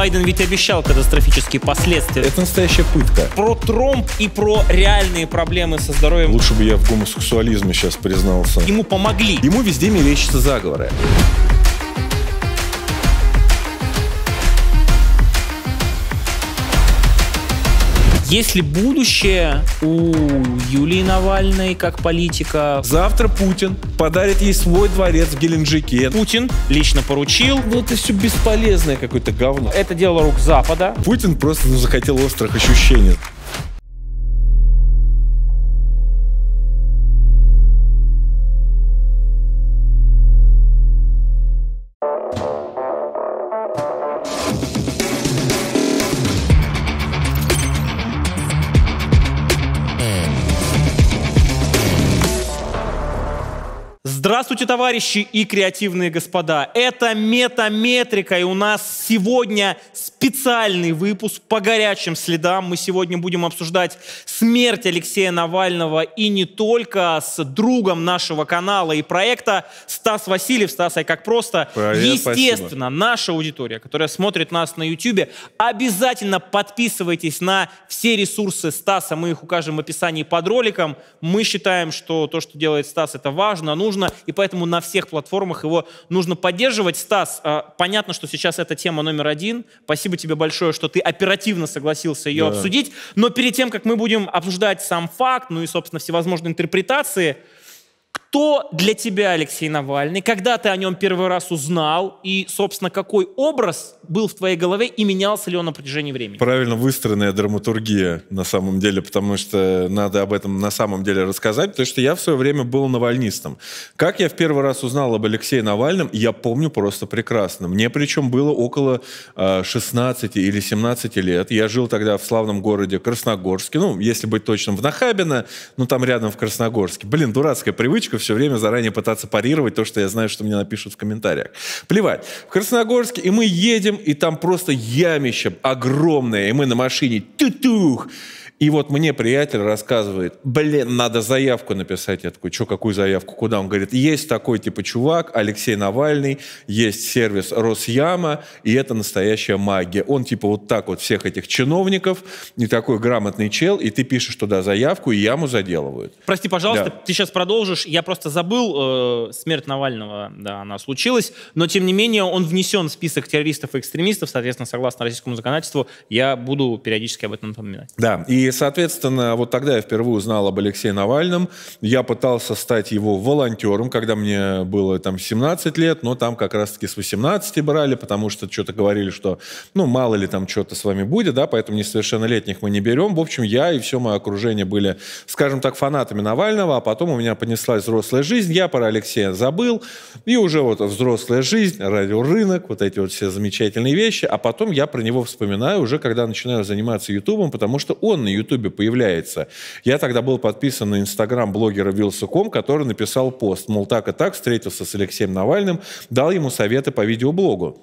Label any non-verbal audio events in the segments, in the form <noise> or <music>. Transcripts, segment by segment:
Байден ведь обещал катастрофические последствия. Это настоящая пытка. Про Тромп и про реальные проблемы со здоровьем. Лучше бы я в гомосексуализме сейчас признался. Ему помогли. Ему везде мерещатся заговоры. Есть ли будущее у Юлии Навальной как политика? Завтра Путин подарит ей свой дворец в Геленджике. Путин лично поручил. Ну это все бесполезное какое-то говно. Это дело рук Запада. Путин просто ну, захотел острых ощущений. Здравствуйте, товарищи и креативные господа. Это метаметрика, и у нас сегодня специальный выпуск по горячим следам. Мы сегодня будем обсуждать смерть Алексея Навального и не только с другом нашего канала и проекта Стас Васильев. Стас, а как просто. Привет, Естественно, спасибо. наша аудитория, которая смотрит нас на YouTube, обязательно подписывайтесь на все ресурсы Стаса. Мы их укажем в описании под роликом. Мы считаем, что то, что делает Стас, это важно, нужно и поэтому на всех платформах его нужно поддерживать. Стас, а, понятно, что сейчас эта тема номер один. Спасибо тебе большое, что ты оперативно согласился ее да. обсудить. Но перед тем, как мы будем обсуждать сам факт, ну и, собственно, всевозможные интерпретации, кто для тебя Алексей Навальный, когда ты о нем первый раз узнал и, собственно, какой образ был в твоей голове и менялся ли он на протяжении времени? Правильно выстроенная драматургия на самом деле, потому что надо об этом на самом деле рассказать, потому что я в свое время был навальнистом. Как я в первый раз узнал об Алексее Навальном, я помню просто прекрасно. Мне причем было около 16 а, или 17 лет. Я жил тогда в славном городе Красногорске, ну, если быть точным, в Нахабино, но ну, там рядом в Красногорске. Блин, дурацкая привычка, все время заранее пытаться парировать то, что я знаю, что мне напишут в комментариях. Плевать. В Красногорске, и мы едем, и там просто ямище огромное, и мы на машине тютюх. -тю и вот мне приятель рассказывает, блин, надо заявку написать. Я такой, что, какую заявку, куда? Он говорит, есть такой типа чувак, Алексей Навальный, есть сервис Росяма, и это настоящая магия. Он типа вот так вот всех этих чиновников, не такой грамотный чел, и ты пишешь туда заявку, и яму заделывают. Прости, пожалуйста, да. ты сейчас продолжишь. Я просто забыл, э, смерть Навального, да, она случилась, но тем не менее он внесен в список террористов и экстремистов, соответственно, согласно российскому законодательству, я буду периодически об этом напоминать. Да, и соответственно, вот тогда я впервые узнал об Алексее Навальном. Я пытался стать его волонтером, когда мне было там 17 лет, но там как раз-таки с 18 брали, потому что что-то говорили, что, ну, мало ли там что-то с вами будет, да, поэтому несовершеннолетних мы не берем. В общем, я и все мое окружение были, скажем так, фанатами Навального, а потом у меня понеслась взрослая жизнь, я про Алексея забыл, и уже вот взрослая жизнь, радиорынок, вот эти вот все замечательные вещи, а потом я про него вспоминаю уже, когда начинаю заниматься Ютубом, потому что он на YouTube Ютубе появляется. Я тогда был подписан на Инстаграм блогера Вилсуком, который написал пост, мол, так и так встретился с Алексеем Навальным, дал ему советы по видеоблогу.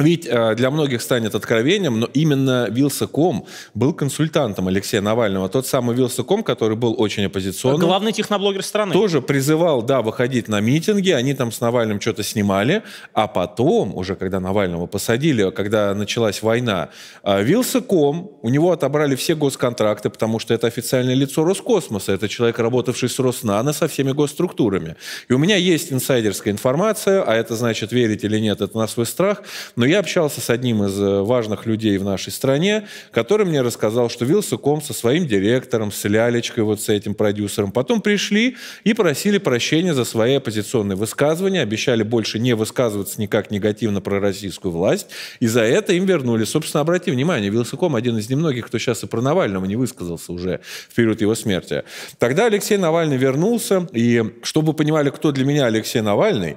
Ведь э, для многих станет откровением, но именно Вилсаком был консультантом Алексея Навального. Тот самый Вилсаком, который был очень оппозиционным. Главный техноблогер страны. Тоже призывал, да, выходить на митинги. Они там с Навальным что-то снимали. А потом, уже когда Навального посадили, когда началась война, э, Вилсаком, у него отобрали все госконтракты, потому что это официальное лицо Роскосмоса. Это человек, работавший с Роснано, со всеми госструктурами. И у меня есть инсайдерская информация, а это значит, верить или нет, это на свой страх. Но я общался с одним из э, важных людей в нашей стране, который мне рассказал, что Вилсаком со своим директором, с Лялечкой, вот с этим продюсером, потом пришли и просили прощения за свои оппозиционные высказывания, обещали больше не высказываться никак негативно про российскую власть, и за это им вернули. Собственно, обрати внимание, Вилсаком один из немногих, кто сейчас и про Навального не высказался уже в период его смерти. Тогда Алексей Навальный вернулся, и чтобы вы понимали, кто для меня Алексей Навальный,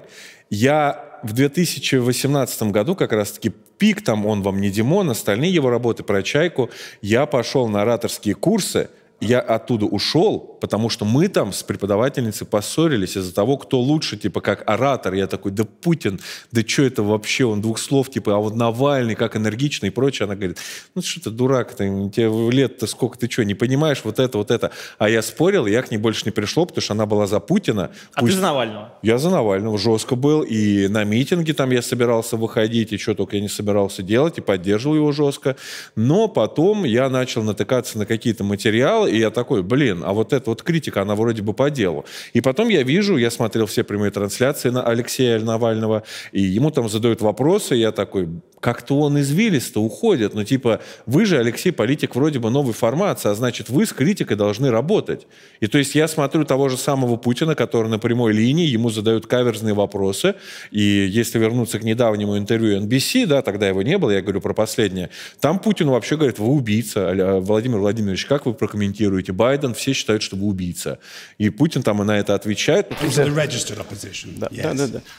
я в 2018 году как раз-таки пик, там он вам не Димон, остальные его работы про «Чайку», я пошел на ораторские курсы – я оттуда ушел, потому что мы там с преподавательницей поссорились из-за того, кто лучше, типа, как оратор. Я такой, да Путин, да что это вообще, он двух слов, типа, а вот Навальный, как энергичный и прочее. Она говорит, ну что ты дурак, ты, тебе лет-то сколько, ты что, не понимаешь вот это, вот это. А я спорил, я к ней больше не пришло, потому что она была за Путина. А Пусть... ты за Навального? Я за Навального, жестко был, и на митинге там я собирался выходить, и что только я не собирался делать, и поддерживал его жестко. Но потом я начал натыкаться на какие-то материалы, и я такой, блин, а вот эта вот критика, она вроде бы по делу. И потом я вижу, я смотрел все прямые трансляции на Алексея Навального, и ему там задают вопросы, и я такой, как-то он извилисто уходит. Ну, типа, вы же, Алексей, политик вроде бы новой формации, а значит, вы с критикой должны работать. И то есть я смотрю того же самого Путина, который на прямой линии, ему задают каверзные вопросы. И если вернуться к недавнему интервью NBC, да, тогда его не было, я говорю про последнее, там Путин вообще говорит, вы убийца. Э, Владимир Владимирович, как вы прокомментируете? Байден, все считают, что вы убийца. И Путин там и на это отвечает. Да, да,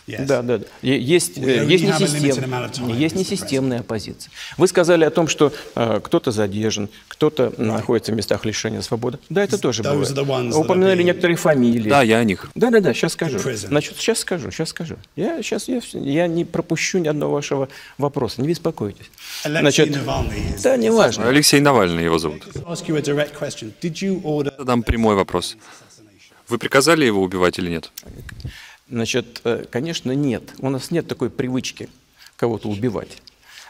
да. да, да. Есть, э, есть не система. Есть не система системная оппозиция. Вы сказали о том, что э, кто-то задержан, кто-то right. находится в местах лишения свободы. Да, это тоже было. Упоминали been... некоторые фамилии. Да, я о них. Да, да, да, сейчас скажу. Значит, сейчас скажу, сейчас скажу. Я сейчас я, я не пропущу ни одного вашего вопроса, не беспокойтесь. Значит, Да, неважно. Алексей Навальный его зовут. Задам прямой вопрос. Вы приказали его убивать или нет? Значит, э, конечно, нет. У нас нет такой привычки кого-то убивать.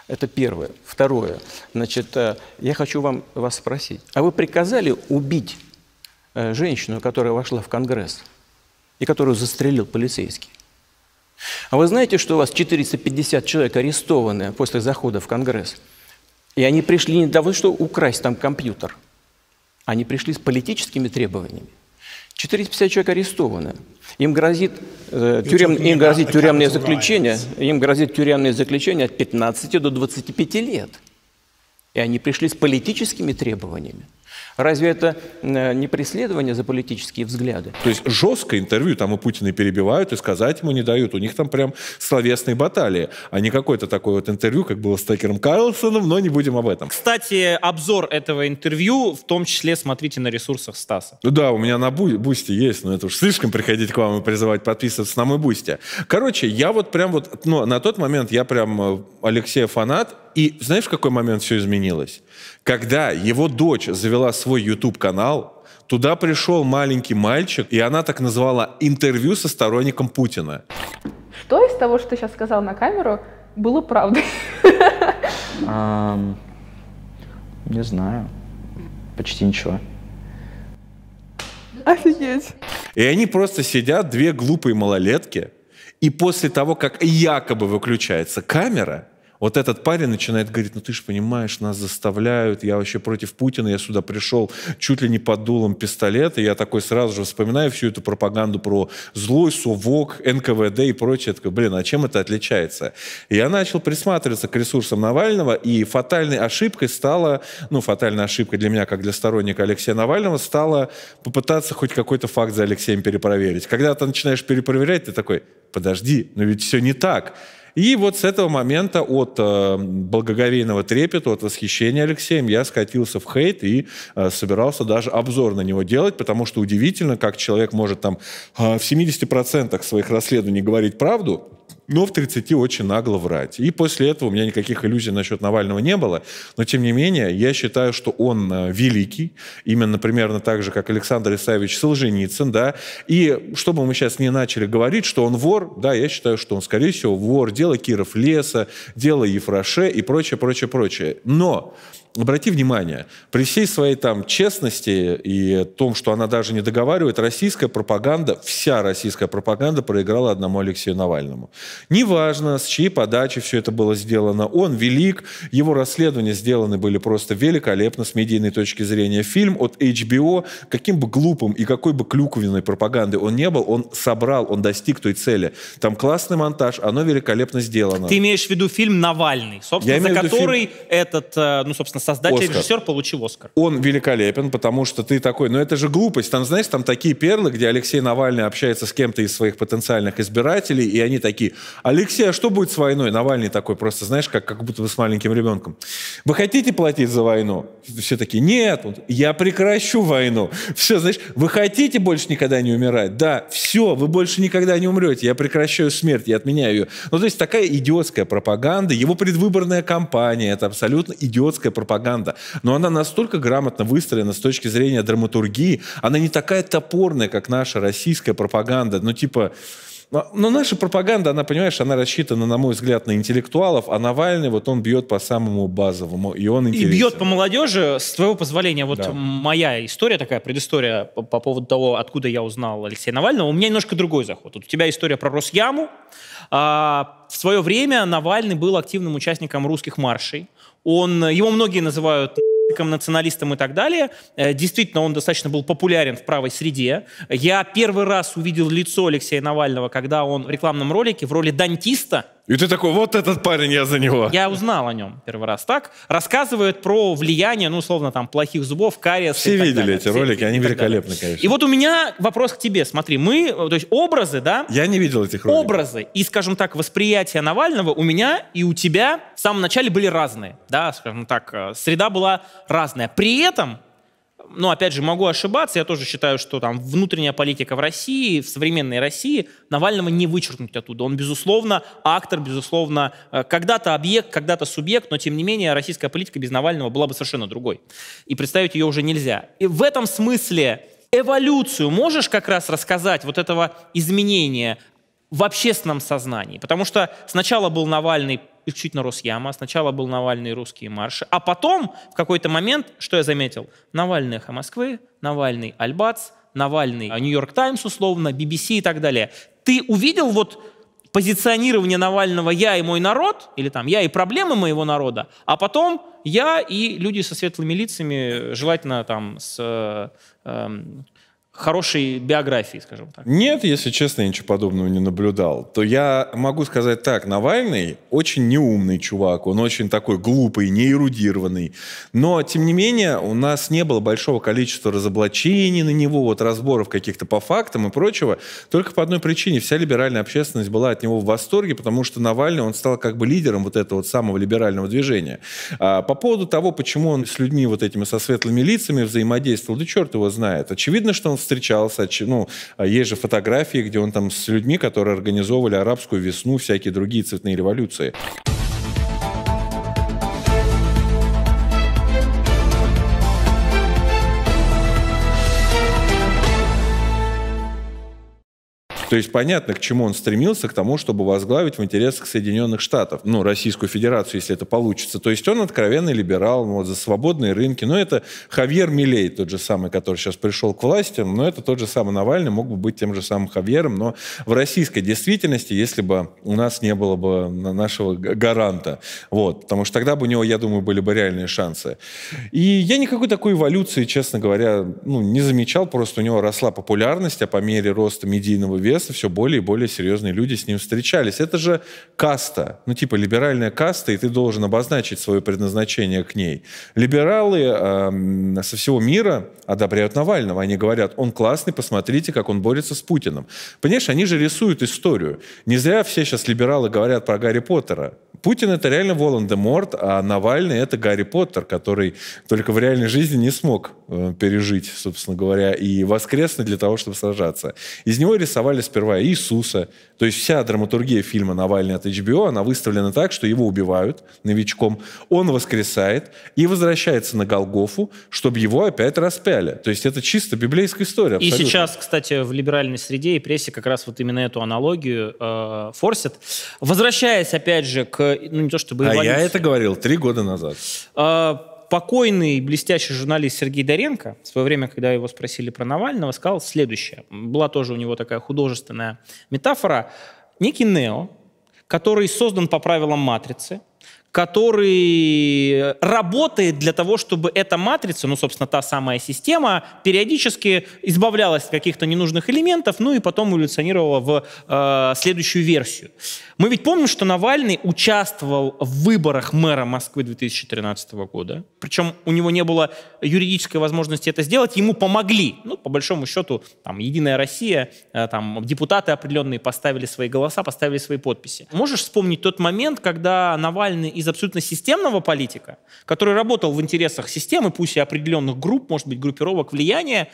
Это первое. Второе. Значит, э, я хочу вам, вас спросить. А вы приказали убить э, женщину, которая вошла в Конгресс и которую застрелил полицейский? А вы знаете, что у вас 450 человек арестованы после захода в Конгресс? И они пришли не для того, чтобы украсть там компьютер. Они пришли с политическими требованиями. 450 человек арестовано. Им грозит, э, тюрем, им грозит тюремное заключение, им грозит тюремное заключение от 15 до 25 лет. И они пришли с политическими требованиями. Разве это э, не преследование за политические взгляды? То есть жесткое интервью, там и Путина перебивают, и сказать ему не дают. У них там прям словесные баталии, а не какое-то такое вот интервью, как было с Текером Карлсоном, но не будем об этом. Кстати, обзор этого интервью в том числе смотрите на ресурсах Стаса. Ну да, у меня на Бусти есть, но это уж слишком приходить к вам и призывать подписываться на мой Бусти. Короче, я вот прям вот, ну, на тот момент я прям э, Алексея фанат, и знаешь, в какой момент все изменилось? Когда его дочь завела свой YouTube-канал, туда пришел маленький мальчик, и она так назвала интервью со сторонником Путина. Что из того, что ты сейчас сказал на камеру, было правдой? <laughs> не знаю. Почти ничего. Офигеть. И они просто сидят, две глупые малолетки, и после того, как якобы выключается камера, вот этот парень начинает говорить, ну ты же понимаешь, нас заставляют, я вообще против Путина, я сюда пришел чуть ли не под дулом пистолета, я такой сразу же вспоминаю всю эту пропаганду про злой, совок, НКВД и прочее. Я такой, блин, а чем это отличается? я начал присматриваться к ресурсам Навального, и фатальной ошибкой стала, ну, фатальная ошибка для меня, как для сторонника Алексея Навального, стала попытаться хоть какой-то факт за Алексеем перепроверить. Когда ты начинаешь перепроверять, ты такой, подожди, но ведь все не так. И вот с этого момента от э, благоговейного трепета, от восхищения Алексеем я скатился в хейт и э, собирался даже обзор на него делать, потому что удивительно, как человек может там э, в 70% своих расследований говорить правду, но в 30 очень нагло врать. И после этого у меня никаких иллюзий насчет Навального не было, но тем не менее я считаю, что он э, великий, именно примерно так же, как Александр Исаевич Солженицын, да, и чтобы мы сейчас не начали говорить, что он вор, да, я считаю, что он, скорее всего, вор, дело Киров-Леса, дело Ефраше и прочее, прочее, прочее. Но обрати внимание, при всей своей там честности и том, что она даже не договаривает, российская пропаганда, вся российская пропаганда проиграла одному Алексею Навальному. Неважно, с чьей подачи все это было сделано, он велик, его расследования сделаны были просто великолепно с медийной точки зрения. Фильм от HBO, каким бы глупым и какой бы клюквенной пропаганды он не был, он собрал, он достиг той цели. Там классный монтаж, оно великолепно сделано. Ты имеешь в виду фильм «Навальный», собственно, за который фильм... этот, э, ну, собственно, создатель, Оскар. режиссер получил Оскар. Он великолепен, потому что ты такой, Но ну, это же глупость. Там, знаешь, там такие перлы, где Алексей Навальный общается с кем-то из своих потенциальных избирателей, и они такие, Алексей, а что будет с войной? Навальный такой просто, знаешь, как, как будто бы с маленьким ребенком. Вы хотите платить за войну? Все такие, нет, я прекращу войну. Все, знаешь, вы хотите больше никогда не умирать? Да, все, вы больше никогда не умрете. Я прекращаю смерть, я отменяю ее. Ну, то есть такая идиотская пропаганда, его предвыборная кампания, это абсолютно идиотская пропаганда пропаганда. Но она настолько грамотно выстроена с точки зрения драматургии, она не такая топорная, как наша российская пропаганда. Ну, типа, но наша пропаганда, она, понимаешь, она рассчитана, на мой взгляд, на интеллектуалов, а Навальный, вот он бьет по самому базовому, и он интересен. И бьет по молодежи, с твоего позволения, вот да. моя история такая, предыстория по, по поводу того, откуда я узнал Алексея Навального, у меня немножко другой заход. Вот у тебя история про Росяму. А, в свое время Навальный был активным участником русских маршей. Он, его многие называют националистом и так далее. Э, действительно, он достаточно был популярен в правой среде. Я первый раз увидел лицо Алексея Навального, когда он в рекламном ролике в роли дантиста и ты такой, вот этот парень, я за него. Я узнал о нем первый раз. Так, рассказывает про влияние, ну, условно, там, плохих зубов, кариеса. Все видели далее. эти Все ролики, они великолепны, конечно. И вот у меня вопрос к тебе, смотри, мы, э, то есть образы, да? Я не видел этих роликов. Образы и, скажем так, восприятие Навального у меня и у тебя в самом начале были разные, да, скажем так, э, среда была разная. При этом ну, опять же, могу ошибаться, я тоже считаю, что там внутренняя политика в России, в современной России, Навального не вычеркнуть оттуда. Он, безусловно, актор, безусловно, э, когда-то объект, когда-то субъект, но, тем не менее, российская политика без Навального была бы совершенно другой. И представить ее уже нельзя. И в этом смысле эволюцию можешь как раз рассказать вот этого изменения в общественном сознании. Потому что сначала был Навальный исключительно Росьяма. Сначала был Навальный и русские марши. А потом, в какой-то момент, что я заметил? Навальный «Эхо Москвы», Навальный «Альбац», Навальный «Нью-Йорк Таймс» условно, BBC и так далее. Ты увидел вот позиционирование Навального «я и мой народ», или там «я и проблемы моего народа», а потом «я и люди со светлыми лицами», желательно там с э, эм, хорошей биографии, скажем так? Нет, если честно, я ничего подобного не наблюдал. То я могу сказать так, Навальный очень неумный чувак, он очень такой глупый, неэрудированный. Но, тем не менее, у нас не было большого количества разоблачений на него, вот разборов каких-то по фактам и прочего, только по одной причине. Вся либеральная общественность была от него в восторге, потому что Навальный, он стал как бы лидером вот этого вот самого либерального движения. А по поводу того, почему он с людьми вот этими со светлыми лицами взаимодействовал, да черт его знает. Очевидно, что он встречался. Ну, а есть же фотографии, где он там с людьми, которые организовывали арабскую весну, всякие другие цветные революции. То есть понятно, к чему он стремился, к тому, чтобы возглавить в интересах Соединенных Штатов, ну, Российскую Федерацию, если это получится. То есть он откровенный либерал, ну, вот, за свободные рынки. Но это Хавьер Милей, тот же самый, который сейчас пришел к власти, но это тот же самый Навальный, мог бы быть тем же самым Хавьером, но в российской действительности, если бы у нас не было бы нашего гаранта. Вот, потому что тогда бы у него, я думаю, были бы реальные шансы. И я никакой такой эволюции, честно говоря, ну, не замечал, просто у него росла популярность, а по мере роста медийного веса леса все более и более серьезные люди с ним встречались. Это же каста, ну типа либеральная каста, и ты должен обозначить свое предназначение к ней. Либералы э, со всего мира одобряют Навального. Они говорят, он классный, посмотрите, как он борется с Путиным. Понимаешь, они же рисуют историю. Не зря все сейчас либералы говорят про Гарри Поттера. Путин это реально Волан-де-Морт, а Навальный это Гарри Поттер, который только в реальной жизни не смог э, пережить, собственно говоря, и воскреснуть для того, чтобы сражаться. Из него рисовали сперва Иисуса. То есть вся драматургия фильма «Навальный» от HBO, она выставлена так, что его убивают новичком, он воскресает и возвращается на Голгофу, чтобы его опять распяли. То есть это чисто библейская история. Абсолютно. И сейчас, кстати, в либеральной среде и прессе как раз вот именно эту аналогию э, форсят. Возвращаясь опять же к... Ну не то чтобы... Эволюции. А я это говорил три года назад. Э, покойный блестящий журналист Сергей Доренко в свое время, когда его спросили про Навального, сказал следующее. Была тоже у него такая художественная метафора. Некий Нео, который создан по правилам матрицы, который работает для того, чтобы эта матрица, ну, собственно, та самая система, периодически избавлялась от каких-то ненужных элементов, ну и потом эволюционировала в э, следующую версию. Мы ведь помним, что Навальный участвовал в выборах мэра Москвы 2013 года. Причем у него не было юридической возможности это сделать. Ему помогли. Ну, по большому счету, там, «Единая Россия», э, там, депутаты определенные поставили свои голоса, поставили свои подписи. Можешь вспомнить тот момент, когда Навальный из абсолютно системного политика, который работал в интересах системы, пусть и определенных групп, может быть, группировок влияния,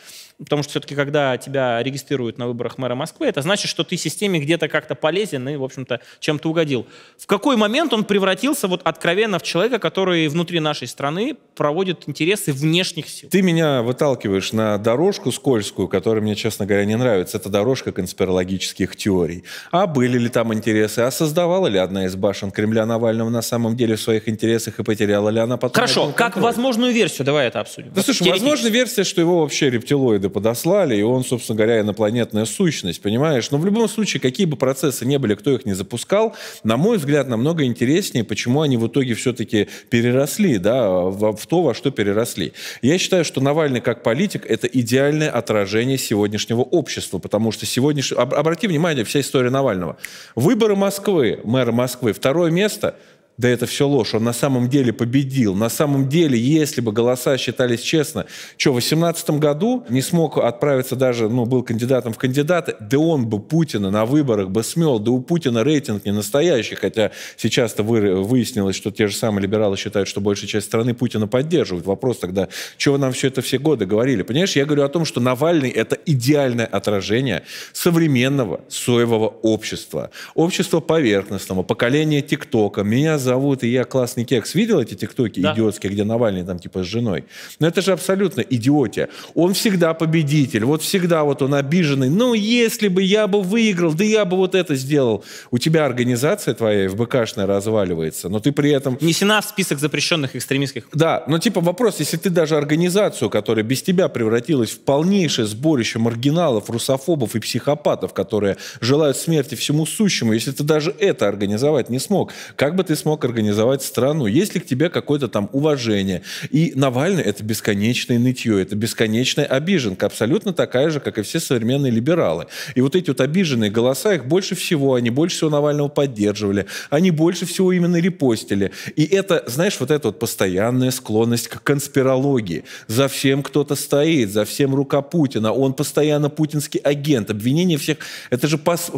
Потому что все-таки, когда тебя регистрируют на выборах мэра Москвы, это значит, что ты системе где-то как-то полезен и, в общем-то, чем-то угодил. В какой момент он превратился вот откровенно в человека, который внутри нашей страны проводит интересы внешних сил? Ты меня выталкиваешь на дорожку скользкую, которая мне, честно говоря, не нравится. Это дорожка конспирологических теорий. А были ли там интересы? А создавала ли одна из башен Кремля Навального на самом деле в своих интересах и потеряла ли она потом? Хорошо, как возможную версию, давай это обсудим. Да, слушай, возможная версия, что его вообще рептилоиды подослали, и он, собственно говоря, инопланетная сущность, понимаешь? Но в любом случае, какие бы процессы не были, кто их не запускал, на мой взгляд, намного интереснее, почему они в итоге все-таки переросли, да, в, в то, во что переросли. Я считаю, что Навальный как политик – это идеальное отражение сегодняшнего общества, потому что сегодняшний... Обрати внимание, вся история Навального. Выборы Москвы, мэра Москвы, второе место – да это все ложь, он на самом деле победил. На самом деле, если бы голоса считались честно, что, в 18 году не смог отправиться даже, ну, был кандидатом в кандидаты, да он бы Путина на выборах бы смел, да у Путина рейтинг не настоящий, хотя сейчас-то выяснилось, что те же самые либералы считают, что большая часть страны Путина поддерживает. Вопрос тогда, чего нам все это все годы говорили? Понимаешь, я говорю о том, что Навальный — это идеальное отражение современного соевого общества. Общество поверхностного, поколение ТикТока. Меня за зовут, и я классный кекс. Видел эти тиктоки да. идиотские, где Навальный там типа с женой? Но это же абсолютно идиотия. Он всегда победитель, вот всегда вот он обиженный. Ну, если бы я бы выиграл, да я бы вот это сделал. У тебя организация твоя ФБКшная разваливается, но ты при этом... Несена в список запрещенных экстремистских. Да, но типа вопрос, если ты даже организацию, которая без тебя превратилась в полнейшее сборище маргиналов, русофобов и психопатов, которые желают смерти всему сущему, если ты даже это организовать не смог, как бы ты смог смог организовать страну, есть ли к тебе какое-то там уважение. И Навальный – это бесконечное нытье, это бесконечная обиженка, абсолютно такая же, как и все современные либералы. И вот эти вот обиженные голоса, их больше всего, они больше всего Навального поддерживали, они больше всего именно репостили. И это, знаешь, вот эта вот постоянная склонность к конспирологии. За всем кто-то стоит, за всем рука Путина, он постоянно путинский агент, обвинение всех. Это же пос...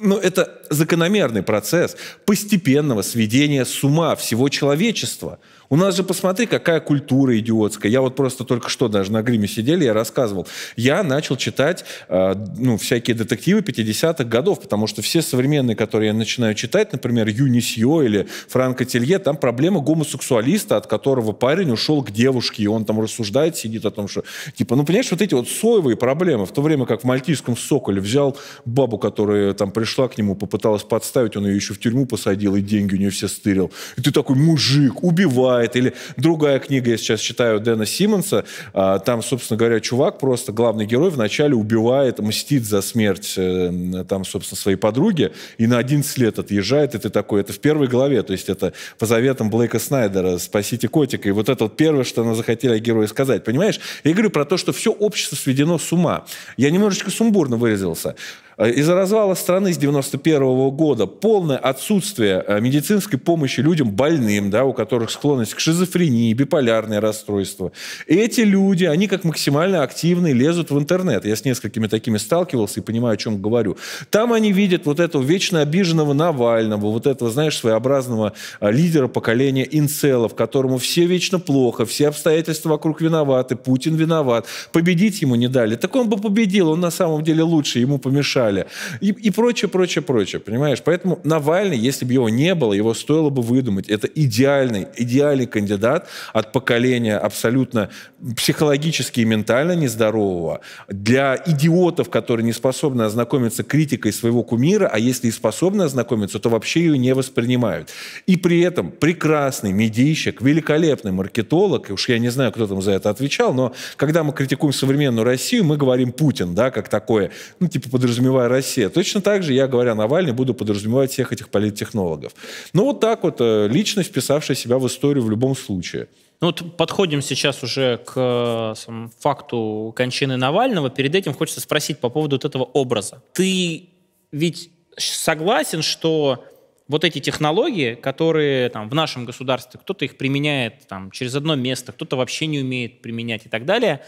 ну, это закономерный процесс постепенного сведения сведение с ума всего человечества. У нас же, посмотри, какая культура идиотская. Я вот просто только что даже на гриме сидели, я рассказывал. Я начал читать э, ну, всякие детективы 50-х годов, потому что все современные, которые я начинаю читать, например, Юнисьо или Франко Телье, там проблема гомосексуалиста, от которого парень ушел к девушке, и он там рассуждает, сидит о том, что... Типа, ну, понимаешь, вот эти вот соевые проблемы, в то время как в мальтийском «Соколе» взял бабу, которая там пришла к нему, попыталась подставить, он ее еще в тюрьму посадил, и деньги у нее все стырил. И ты такой, мужик, убивай бывает. Или другая книга, я сейчас читаю Дэна Симмонса, а, там, собственно говоря, чувак просто, главный герой, вначале убивает, мстит за смерть э, там, собственно, своей подруги, и на 11 лет отъезжает, и ты такой, это в первой главе, то есть это по заветам Блейка Снайдера «Спасите котика», и вот это вот первое, что она захотела герою сказать, понимаешь? Я говорю про то, что все общество сведено с ума. Я немножечко сумбурно выразился. Э, из-за развала страны с 91 года полное отсутствие э, медицинской помощи людям больным, да, у которых склонность к шизофрении, биполярное расстройство. Эти люди, они как максимально активные лезут в интернет. Я с несколькими такими сталкивался и понимаю, о чем говорю. Там они видят вот этого вечно обиженного Навального, вот этого, знаешь, своеобразного э, лидера поколения инцелов, которому все вечно плохо, все обстоятельства вокруг виноваты, Путин виноват, победить ему не дали. Так он бы победил, он на самом деле лучше, ему помешал Италия. И, и прочее, прочее, прочее. Понимаешь? Поэтому Навальный, если бы его не было, его стоило бы выдумать. Это идеальный, идеальный кандидат от поколения абсолютно психологически и ментально нездорового. Для идиотов, которые не способны ознакомиться критикой своего кумира, а если и способны ознакомиться, то вообще ее не воспринимают. И при этом прекрасный медийщик, великолепный маркетолог, уж я не знаю, кто там за это отвечал, но когда мы критикуем современную Россию, мы говорим Путин, да, как такое, ну, типа подразумеваем подразумевая Россия. Точно так же я, говоря Навальный, буду подразумевать всех этих политтехнологов. Ну вот так вот э, личность, вписавшая себя в историю в любом случае. Ну вот подходим сейчас уже к э, сам, факту кончины Навального. Перед этим хочется спросить по поводу вот этого образа. Ты ведь согласен, что вот эти технологии, которые там, в нашем государстве, кто-то их применяет там, через одно место, кто-то вообще не умеет применять и так далее,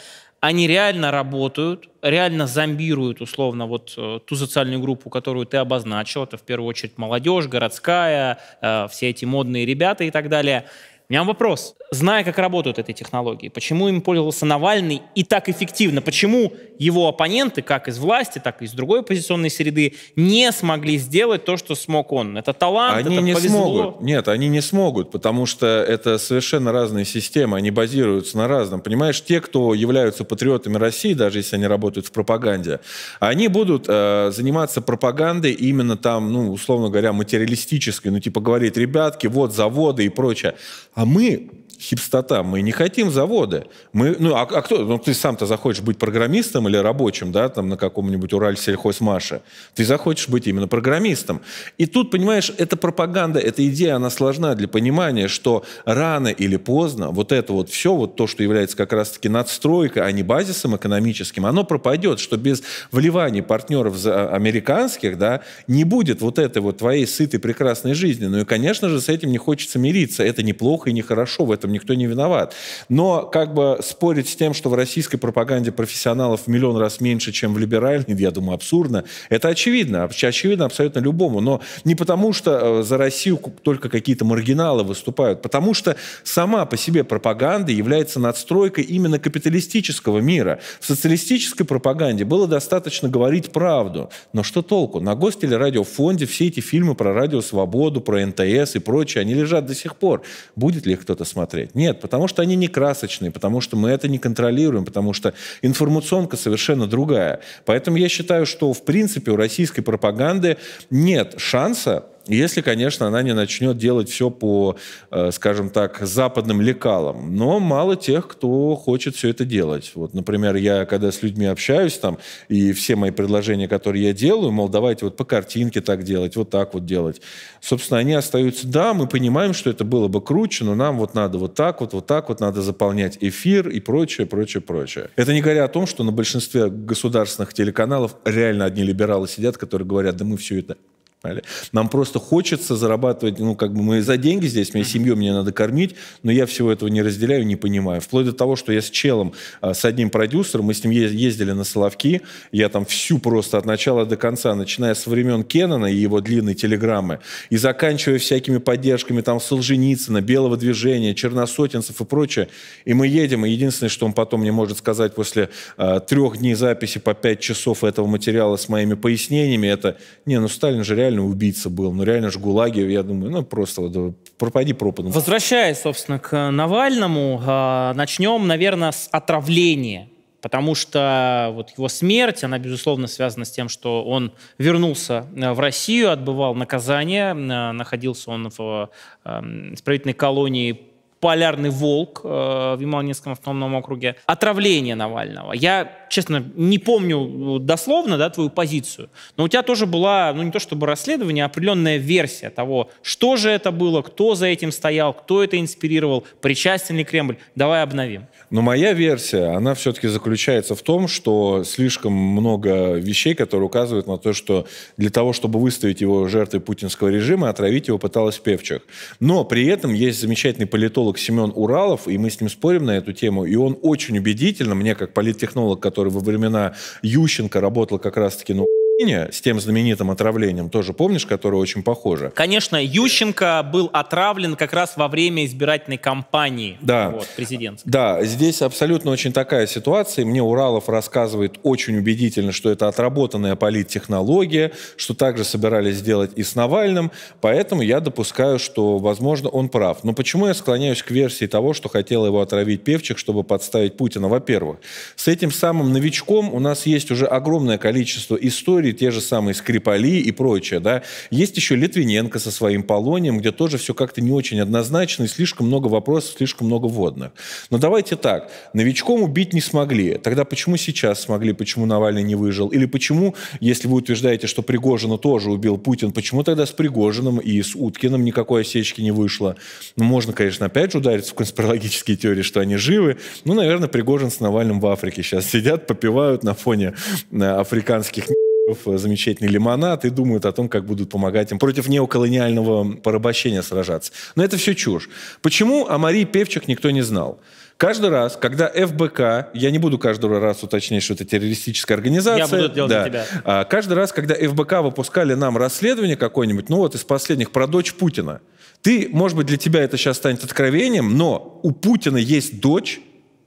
они реально работают, реально зомбируют условно вот э, ту социальную группу, которую ты обозначил, это в первую очередь молодежь, городская, э, все эти модные ребята и так далее – меня вопрос. Зная, как работают эти технологии, почему им пользовался Навальный и так эффективно? Почему его оппоненты, как из власти, так и из другой оппозиционной среды, не смогли сделать то, что смог он? Это талант, они это не повезло? смогут. Нет, они не смогут, потому что это совершенно разные системы, они базируются на разном. Понимаешь, те, кто являются патриотами России, даже если они работают в пропаганде, они будут э, заниматься пропагандой именно там, ну, условно говоря, материалистической, ну, типа говорить, ребятки, вот заводы и прочее. А мы хипстота. Мы не хотим заводы. Мы, ну, а, а кто? Ну, ты сам-то захочешь быть программистом или рабочим, да, там на каком-нибудь Уральсельхозмаше. Ты захочешь быть именно программистом. И тут, понимаешь, эта пропаганда, эта идея, она сложна для понимания, что рано или поздно вот это вот все, вот то, что является как раз-таки надстройкой, а не базисом экономическим, оно пропадет, что без вливания партнеров а, американских, да, не будет вот этой вот твоей сытой прекрасной жизни. Ну и, конечно же, с этим не хочется мириться. Это неплохо и нехорошо в этом этом никто не виноват. Но как бы спорить с тем, что в российской пропаганде профессионалов в миллион раз меньше, чем в либеральной, я думаю, абсурдно. Это очевидно. Очевидно абсолютно любому. Но не потому, что э, за Россию только какие-то маргиналы выступают. Потому что сама по себе пропаганда является надстройкой именно капиталистического мира. В социалистической пропаганде было достаточно говорить правду. Но что толку? На гостелерадиофонде все эти фильмы про радио «Свободу», про НТС и прочее, они лежат до сих пор. Будет ли их кто-то смотреть? смотреть. Нет, потому что они не красочные, потому что мы это не контролируем, потому что информационка совершенно другая. Поэтому я считаю, что в принципе у российской пропаганды нет шанса если, конечно, она не начнет делать все по, э, скажем так, западным лекалам. Но мало тех, кто хочет все это делать. Вот, например, я когда с людьми общаюсь там, и все мои предложения, которые я делаю, мол, давайте вот по картинке так делать, вот так вот делать. Собственно, они остаются, да, мы понимаем, что это было бы круче, но нам вот надо вот так вот, вот так вот, надо заполнять эфир и прочее, прочее, прочее. Это не говоря о том, что на большинстве государственных телеканалов реально одни либералы сидят, которые говорят, да мы все это Понимали? Нам просто хочется зарабатывать, ну, как бы мы за деньги здесь, моя семью, мне надо кормить, но я всего этого не разделяю, не понимаю. Вплоть до того, что я с челом, а, с одним продюсером, мы с ним ездили на Соловки, я там всю просто от начала до конца, начиная с времен Кеннона и его длинной телеграммы, и заканчивая всякими поддержками там Солженицына, Белого движения, Черносотенцев и прочее. И мы едем, и единственное, что он потом мне может сказать после э, а, трех дней записи по пять часов этого материала с моими пояснениями, это, не, ну Сталин же реально реально убийца был, ну реально ж ГУЛАГи, я думаю, ну просто вот пропади пропадом. Возвращаясь, собственно, к Навальному, а, начнем, наверное, с отравления. Потому что вот его смерть, она, безусловно, связана с тем, что он вернулся э, в Россию, отбывал наказание, э, находился он в э, исправительной колонии полярный волк э, в Ямалнинском автономном округе, отравление Навального. Я, честно, не помню э, дословно да, твою позицию, но у тебя тоже была, ну не то чтобы расследование, а определенная версия того, что же это было, кто за этим стоял, кто это инспирировал, причастен ли Кремль. Давай обновим. Но моя версия, она все-таки заключается в том, что слишком много вещей, которые указывают на то, что для того, чтобы выставить его жертвой путинского режима, отравить его пыталась Певчих. Но при этом есть замечательный политолог Семен Уралов, и мы с ним спорим на эту тему, и он очень убедительно, мне как политтехнолог, который во времена Ющенко работал как раз-таки на с тем знаменитым отравлением тоже помнишь, которое очень похоже. Конечно, Ющенко был отравлен как раз во время избирательной кампании да. вот, президент. Да, здесь абсолютно очень такая ситуация. Мне Уралов рассказывает очень убедительно, что это отработанная политтехнология, что также собирались сделать и с Навальным, поэтому я допускаю, что, возможно, он прав. Но почему я склоняюсь к версии того, что хотел его отравить Певчик, чтобы подставить Путина? Во-первых, с этим самым новичком у нас есть уже огромное количество историй, истории, те же самые Скрипали и прочее, да. Есть еще Литвиненко со своим Полонием, где тоже все как-то не очень однозначно, и слишком много вопросов, слишком много водных. Но давайте так, новичком убить не смогли, тогда почему сейчас смогли, почему Навальный не выжил? Или почему, если вы утверждаете, что Пригожина тоже убил Путин, почему тогда с Пригожиным и с Уткиным никакой осечки не вышло? Ну, можно, конечно, опять же удариться в конспирологические теории, что они живы. Ну, наверное, Пригожин с Навальным в Африке сейчас сидят, попивают на фоне э, африканских Э, замечательный лимонад и думают о том, как будут помогать им против неоколониального порабощения сражаться. Но это все чушь. Почему о Марии Певчик никто не знал? Каждый раз, когда ФБК, я не буду каждый раз уточнять, что это террористическая организация. Я буду делать да, тебя. А, каждый раз, когда ФБК выпускали нам расследование какое-нибудь, ну вот из последних, про дочь Путина. Ты, может быть, для тебя это сейчас станет откровением, но у Путина есть дочь,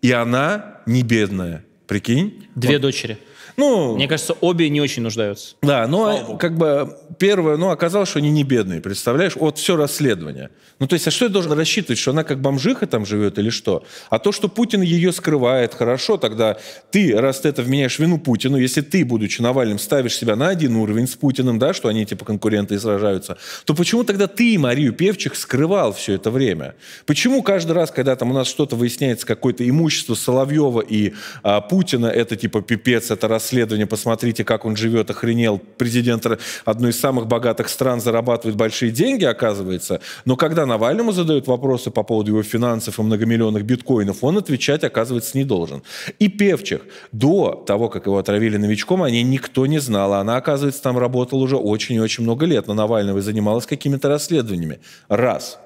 и она не бедная. Прикинь? Две он, дочери. Ну, Мне кажется, обе не очень нуждаются. Да, но как бы первое, ну, оказалось, что они не бедные, представляешь? Вот все расследование. Ну, то есть, а что я должен рассчитывать, что она как бомжиха там живет или что? А то, что Путин ее скрывает, хорошо, тогда ты, раз ты это вменяешь вину Путину, если ты, будучи Навальным, ставишь себя на один уровень с Путиным, да, что они типа конкуренты и сражаются, то почему тогда ты, Марию Певчих, скрывал все это время? Почему каждый раз, когда там у нас что-то выясняется, какое-то имущество Соловьева и а, Путина, это типа пипец, это раз расследование, посмотрите, как он живет, охренел. Президент одной из самых богатых стран зарабатывает большие деньги, оказывается. Но когда Навальному задают вопросы по поводу его финансов и многомиллионных биткоинов, он отвечать, оказывается, не должен. И Певчих. До того, как его отравили новичком, о ней никто не знал. А она, оказывается, там работала уже очень и очень много лет на Навального занималась какими-то расследованиями. Раз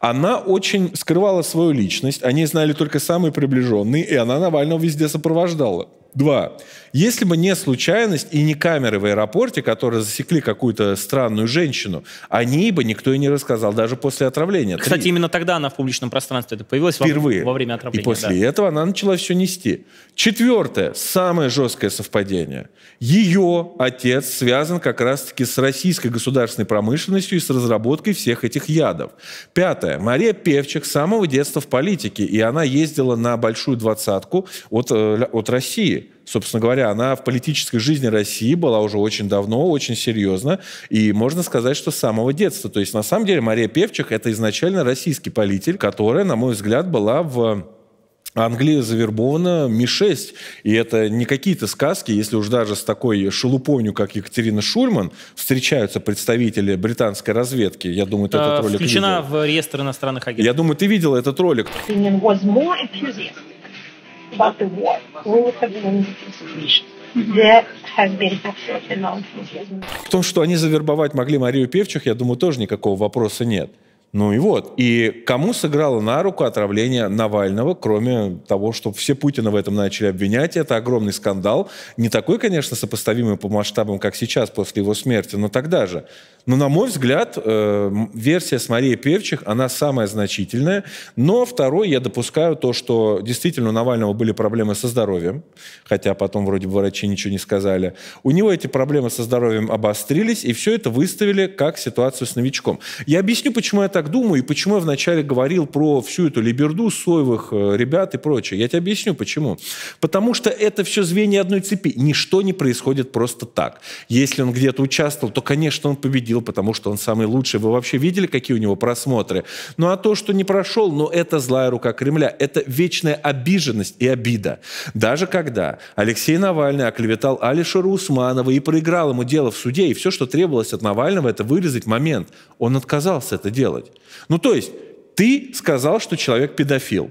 она очень скрывала свою личность, они знали только самые приближенные, и она Навального везде сопровождала. Два. Если бы не случайность и не камеры в аэропорте, которые засекли какую-то странную женщину, о ней бы никто и не рассказал, даже после отравления. Кстати, Три. именно тогда она в публичном пространстве это появилась Впервые. Во, во время отравления. И после да. этого она начала все нести. Четвертое, самое жесткое совпадение. Ее отец связан как раз-таки с российской государственной промышленностью и с разработкой всех этих ядов. Пятое. Мария Певчик с самого детства в политике, и она ездила на большую двадцатку от, э, от России собственно говоря, она в политической жизни России была уже очень давно, очень серьезно, и можно сказать, что с самого детства. То есть, на самом деле, Мария Певчих – это изначально российский политик, которая, на мой взгляд, была в Англия завербована Ми-6, и это не какие-то сказки, если уж даже с такой шелупонью, как Екатерина Шульман, встречаются представители британской разведки. Я думаю, ты а, этот э, ролик включена видел. в реестр иностранных агентов. Я думаю, ты видел этот ролик about the war. We have been В том, что они завербовать могли Марию Певчих, я думаю, тоже никакого вопроса нет. Ну и вот. И кому сыграло на руку отравление Навального, кроме того, что все Путина в этом начали обвинять? Это огромный скандал. Не такой, конечно, сопоставимый по масштабам, как сейчас после его смерти, но тогда же. Но, на мой взгляд, э, версия с Марией Певчих, она самая значительная. Но второй я допускаю то, что действительно у Навального были проблемы со здоровьем, хотя потом вроде бы врачи ничего не сказали. У него эти проблемы со здоровьем обострились, и все это выставили как ситуацию с новичком. Я объясню, почему я так думаю, и почему я вначале говорил про всю эту либерду соевых э, ребят и прочее. Я тебе объясню, почему. Потому что это все звенья одной цепи. Ничто не происходит просто так. Если он где-то участвовал, то, конечно, он победил победил, потому что он самый лучший. Вы вообще видели, какие у него просмотры? Ну а то, что не прошел, ну это злая рука Кремля. Это вечная обиженность и обида. Даже когда Алексей Навальный оклеветал Алишера Усманова и проиграл ему дело в суде, и все, что требовалось от Навального, это вырезать момент. Он отказался это делать. Ну то есть ты сказал, что человек педофил.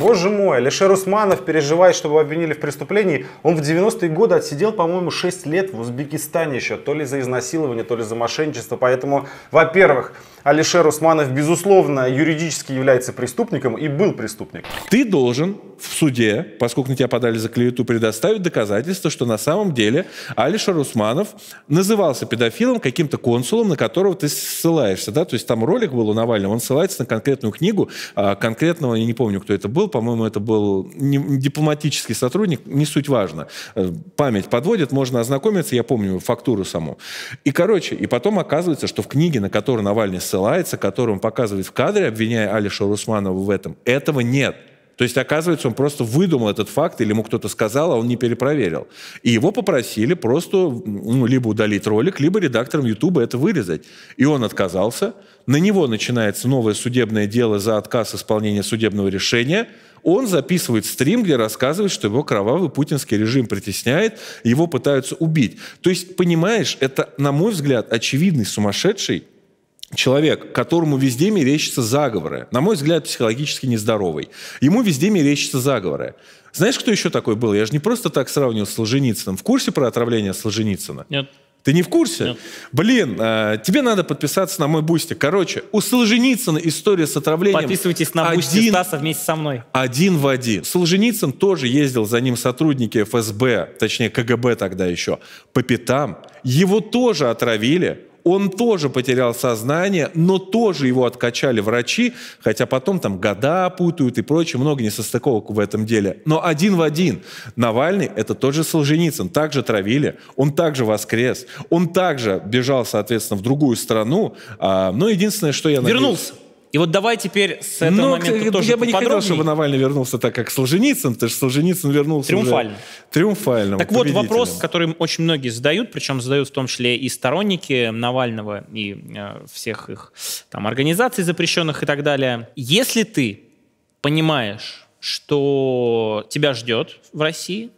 Боже мой, Алишер Усманов переживает, чтобы обвинили в преступлении. Он в 90-е годы отсидел, по-моему, 6 лет в Узбекистане еще. То ли за изнасилование, то ли за мошенничество. Поэтому, во-первых, Алишер Усманов, безусловно, юридически является преступником и был преступником. Ты должен в суде, поскольку на тебя подали за клевету, предоставить доказательства, что на самом деле Алишер Усманов назывался педофилом каким-то консулом, на которого ты ссылаешься. Да? То есть там ролик был у Навального, он ссылается на конкретную книгу а, конкретного, я не помню, кто это был, по-моему, это был не, дипломатический сотрудник, не суть важно. Э, память подводит, можно ознакомиться, я помню фактуру саму. И, короче, и потом оказывается, что в книге, на которую Навальный ссылается, которую он показывает в кадре, обвиняя Алиша Усманова в этом, этого нет. То есть, оказывается, он просто выдумал этот факт, или ему кто-то сказал, а он не перепроверил. И его попросили просто ну, либо удалить ролик, либо редакторам Ютуба это вырезать. И он отказался. На него начинается новое судебное дело за отказ исполнения судебного решения. Он записывает стрим, где рассказывает, что его кровавый путинский режим притесняет, его пытаются убить. То есть, понимаешь, это, на мой взгляд, очевидный сумасшедший, человек, которому везде мерещатся заговоры, на мой взгляд, психологически нездоровый, ему везде мерещатся заговоры. Знаешь, кто еще такой был? Я же не просто так сравнивал с Солженицыным. В курсе про отравление Солженицына? Нет. Ты не в курсе? Нет. Блин, э, тебе надо подписаться на мой бустик. Короче, у Солженицына история с отравлением... Подписывайтесь на один, бусти Стаса вместе со мной. Один в один. Солженицын тоже ездил за ним сотрудники ФСБ, точнее КГБ тогда еще, по пятам. Его тоже отравили он тоже потерял сознание, но тоже его откачали врачи, хотя потом там года путают и прочее, много несостыковок в этом деле. Но один в один Навальный – это тот же Солженицын, также травили, он также воскрес, он также бежал, соответственно, в другую страну. А, но ну, единственное, что я Вернулся. И вот давай теперь с этого ну, момента тоже Я бы не хотел, чтобы Навальный вернулся так, как Солженицын, потому что Солженицын вернулся Триумфально. Уже триумфально, Так вот, вопрос, который очень многие задают, причем задают в том числе и сторонники Навального, и э, всех их там организаций запрещенных и так далее. Если ты понимаешь, что тебя ждет в России,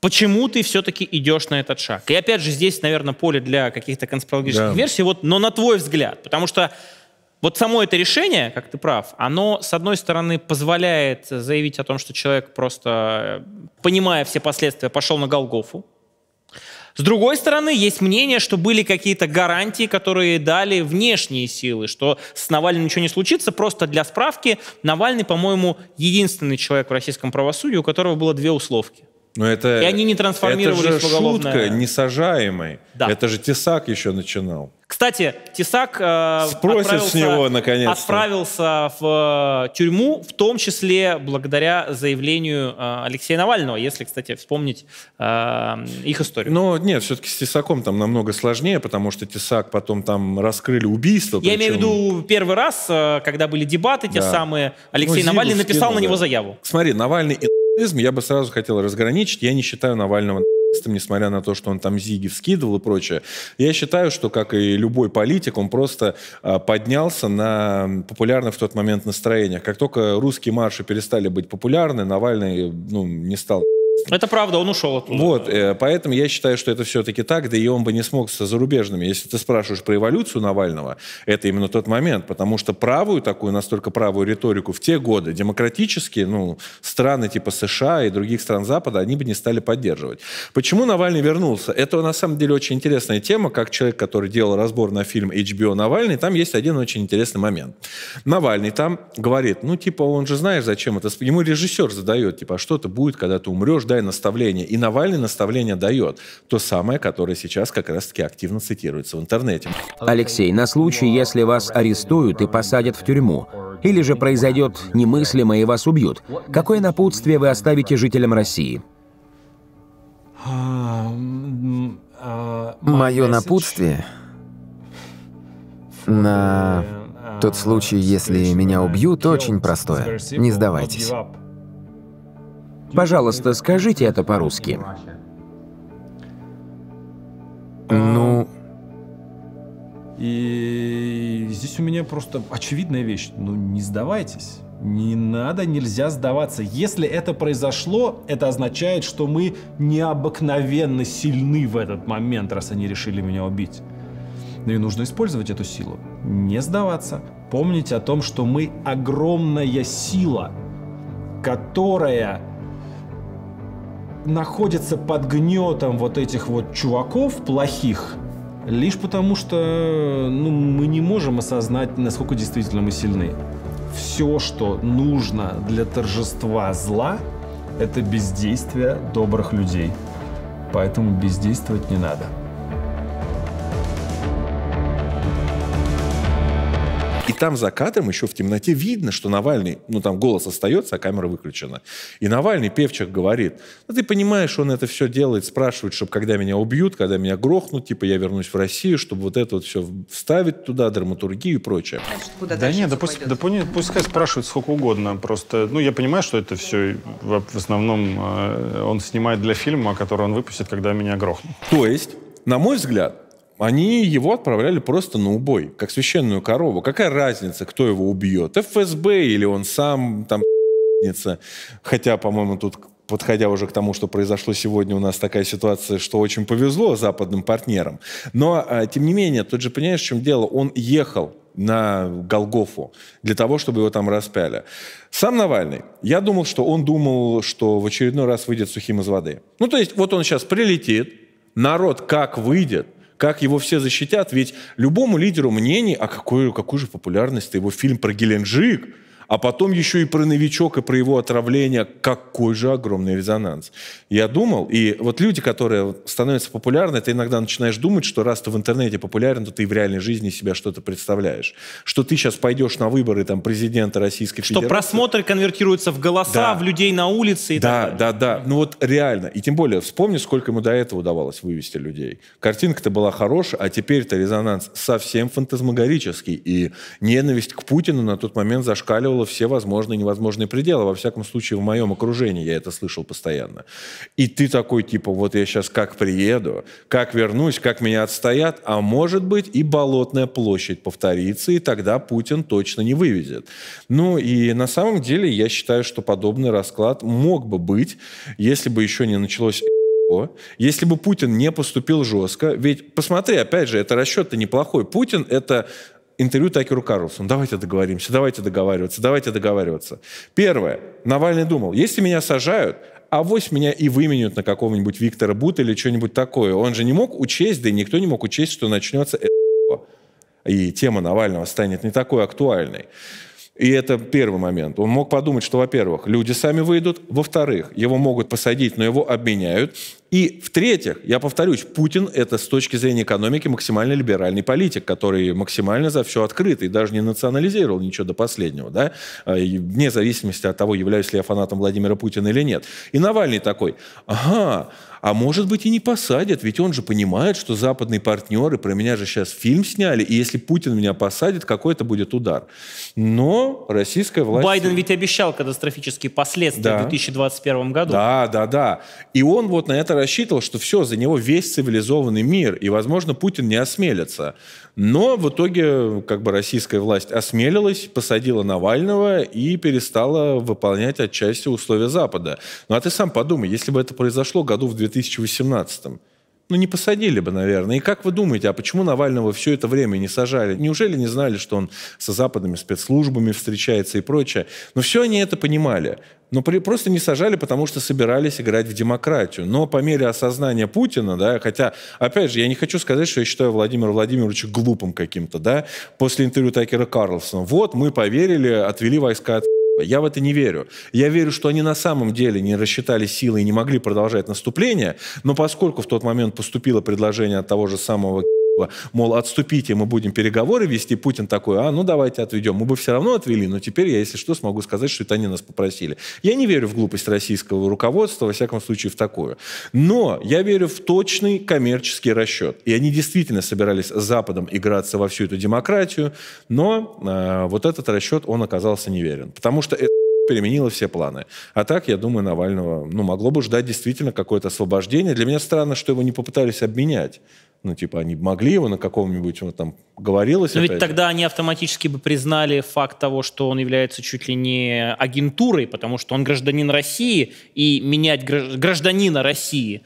почему ты все-таки идешь на этот шаг? И опять же, здесь, наверное, поле для каких-то конспирологических да. версий, вот, но на твой взгляд, потому что вот само это решение, как ты прав, оно, с одной стороны, позволяет заявить о том, что человек просто, э, понимая все последствия, пошел на Голгофу. С другой стороны, есть мнение, что были какие-то гарантии, которые дали внешние силы, что с Навальным ничего не случится. Просто для справки, Навальный, по-моему, единственный человек в российском правосудии, у которого было две условки. Но это, и они не трансформировались это же в уголовное... шутка несажаемой. Да. Это же Тесак еще начинал. Кстати, Тесак э, Спросит с него, наконец отправился в э, тюрьму, в том числе благодаря заявлению э, Алексея Навального, если, кстати, вспомнить э, их историю. Но нет, все-таки с Тесаком там намного сложнее, потому что Тесак потом там раскрыли убийство. Я причем... имею в виду первый раз, э, когда были дебаты те да. самые, ну, Алексей ну, Навальный написал кино, на него да. заяву. Смотри, Навальный я бы сразу хотел разграничить. Я не считаю Навального несмотря на то, что он там зиги вскидывал и прочее. Я считаю, что, как и любой политик, он просто а, поднялся на популярных в тот момент настроениях. Как только русские марши перестали быть популярны, Навальный ну, не стал это правда, он ушел оттуда. Вот, э, поэтому я считаю, что это все-таки так, да и он бы не смог со зарубежными. Если ты спрашиваешь про эволюцию Навального, это именно тот момент, потому что правую такую, настолько правую риторику в те годы демократические, ну, страны типа США и других стран Запада, они бы не стали поддерживать. Почему Навальный вернулся? Это на самом деле очень интересная тема, как человек, который делал разбор на фильм HBO Навальный, там есть один очень интересный момент. Навальный там говорит, ну, типа, он же знаешь, зачем это... Ему режиссер задает, типа, а что это будет, когда ты умрешь, обсуждая наставления, и Навальный наставление дает, то самое, которое сейчас как раз-таки активно цитируется в интернете. Алексей, на случай, если вас арестуют и посадят в тюрьму, или же произойдет немыслимое и вас убьют, какое напутствие вы оставите жителям России? Мое напутствие на тот случай, если меня убьют, очень простое. Не сдавайтесь. Пожалуйста, скажите это по-русски. А. Ну... И здесь у меня просто очевидная вещь. Ну, не сдавайтесь. Не надо, нельзя сдаваться. Если это произошло, это означает, что мы необыкновенно сильны в этот момент, раз они решили меня убить. Ну и нужно использовать эту силу. Не сдаваться. Помнить о том, что мы огромная сила, которая находится под гнетом вот этих вот чуваков плохих, лишь потому что ну, мы не можем осознать, насколько действительно мы сильны. Все, что нужно для торжества зла, это бездействие добрых людей. Поэтому бездействовать не надо. там за кадром еще в темноте видно, что Навальный, ну там голос остается, а камера выключена. И Навальный певчих говорит, ну ты понимаешь, он это все делает, спрашивает, чтобы когда меня убьют, когда меня грохнут, типа я вернусь в Россию, чтобы вот это вот все вставить туда, драматургию и прочее. Значит, куда да нет, да пусть, да, пускай спрашивает сколько угодно, просто, ну я понимаю, что это все в основном э, он снимает для фильма, который он выпустит, когда меня грохнут. То есть, на мой взгляд, они его отправляли просто на убой, как священную корову. Какая разница, кто его убьет? ФСБ или он сам там Хотя, по-моему, тут подходя уже к тому, что произошло сегодня, у нас такая ситуация, что очень повезло западным партнерам. Но, а, тем не менее, тут же понимаешь, в чем дело, он ехал на Голгофу для того, чтобы его там распяли. Сам Навальный, я думал, что он думал, что в очередной раз выйдет сухим из воды. Ну, то есть, вот он сейчас прилетит, народ как выйдет, как его все защитят. Ведь любому лидеру мнений, а какую, какую же популярность его фильм про Геленджик – а потом еще и про новичок и про его отравление. Какой же огромный резонанс. Я думал, и вот люди, которые становятся популярны, ты иногда начинаешь думать, что раз ты в интернете популярен, то ты в реальной жизни себя что-то представляешь. Что ты сейчас пойдешь на выборы там, президента Российской что Федерации. Что просмотры конвертируются в голоса, да. в людей на улице и да, так далее. Да, да, да. Ну вот реально. И тем более, вспомни, сколько ему до этого удавалось вывести людей. Картинка-то была хорошая, а теперь-то резонанс совсем фантазмагорический. И ненависть к Путину на тот момент зашкаливала перешагивала все возможные и невозможные пределы. Во всяком случае, в моем окружении я это слышал постоянно. И ты такой, типа, вот я сейчас как приеду, как вернусь, как меня отстоят, а может быть и Болотная площадь повторится, и тогда Путин точно не вывезет. Ну и на самом деле я считаю, что подобный расклад мог бы быть, если бы еще не началось если бы Путин не поступил жестко, ведь посмотри, опять же, это расчет-то неплохой. Путин это интервью Такеру Карлсону. Давайте договоримся, давайте договариваться, давайте договариваться. Первое. Навальный думал, если меня сажают, а авось меня и выменят на какого-нибудь Виктора Бут или что-нибудь такое. Он же не мог учесть, да и никто не мог учесть, что начнется это, и тема Навального станет не такой актуальной. И это первый момент. Он мог подумать, что, во-первых, люди сами выйдут, во-вторых, его могут посадить, но его обменяют, и в-третьих, я повторюсь, Путин это с точки зрения экономики максимально либеральный политик, который максимально за все открыт и даже не национализировал ничего до последнего, да, а, вне зависимости от того, являюсь ли я фанатом Владимира Путина или нет. И Навальный такой, ага, а может быть и не посадят, ведь он же понимает, что западные партнеры про меня же сейчас фильм сняли, и если Путин меня посадит, какой это будет удар. Но российская власть... Байден ведь обещал катастрофические последствия да. в 2021 году. Да, да, да. И он вот на это рассчитывал, что все, за него весь цивилизованный мир, и, возможно, Путин не осмелится. Но в итоге как бы российская власть осмелилась, посадила Навального и перестала выполнять отчасти условия Запада. Ну а ты сам подумай, если бы это произошло году в 2018 ну, не посадили бы, наверное. И как вы думаете, а почему Навального все это время не сажали? Неужели не знали, что он со западными спецслужбами встречается и прочее? Но все они это понимали. Но при, просто не сажали, потому что собирались играть в демократию. Но по мере осознания Путина, да, хотя, опять же, я не хочу сказать, что я считаю Владимира Владимировича глупым каким-то, да, после интервью Такера Карлсона. Вот, мы поверили, отвели войска от я в это не верю. Я верю, что они на самом деле не рассчитали силы и не могли продолжать наступление, но поскольку в тот момент поступило предложение от того же самого мол, отступите, мы будем переговоры вести, Путин такой, а, ну давайте отведем. Мы бы все равно отвели, но теперь я, если что, смогу сказать, что это они нас попросили. Я не верю в глупость российского руководства, во всяком случае, в такую. Но я верю в точный коммерческий расчет. И они действительно собирались с Западом играться во всю эту демократию, но э, вот этот расчет, он оказался неверен. Потому что это переменила все планы. А так, я думаю, Навального ну, могло бы ждать действительно какое-то освобождение. Для меня странно, что его не попытались обменять. Ну, типа, они могли его на каком-нибудь, вот там, говорилось Но ведь это? тогда они автоматически бы признали факт того, что он является чуть ли не агентурой, потому что он гражданин России, и менять гражданина России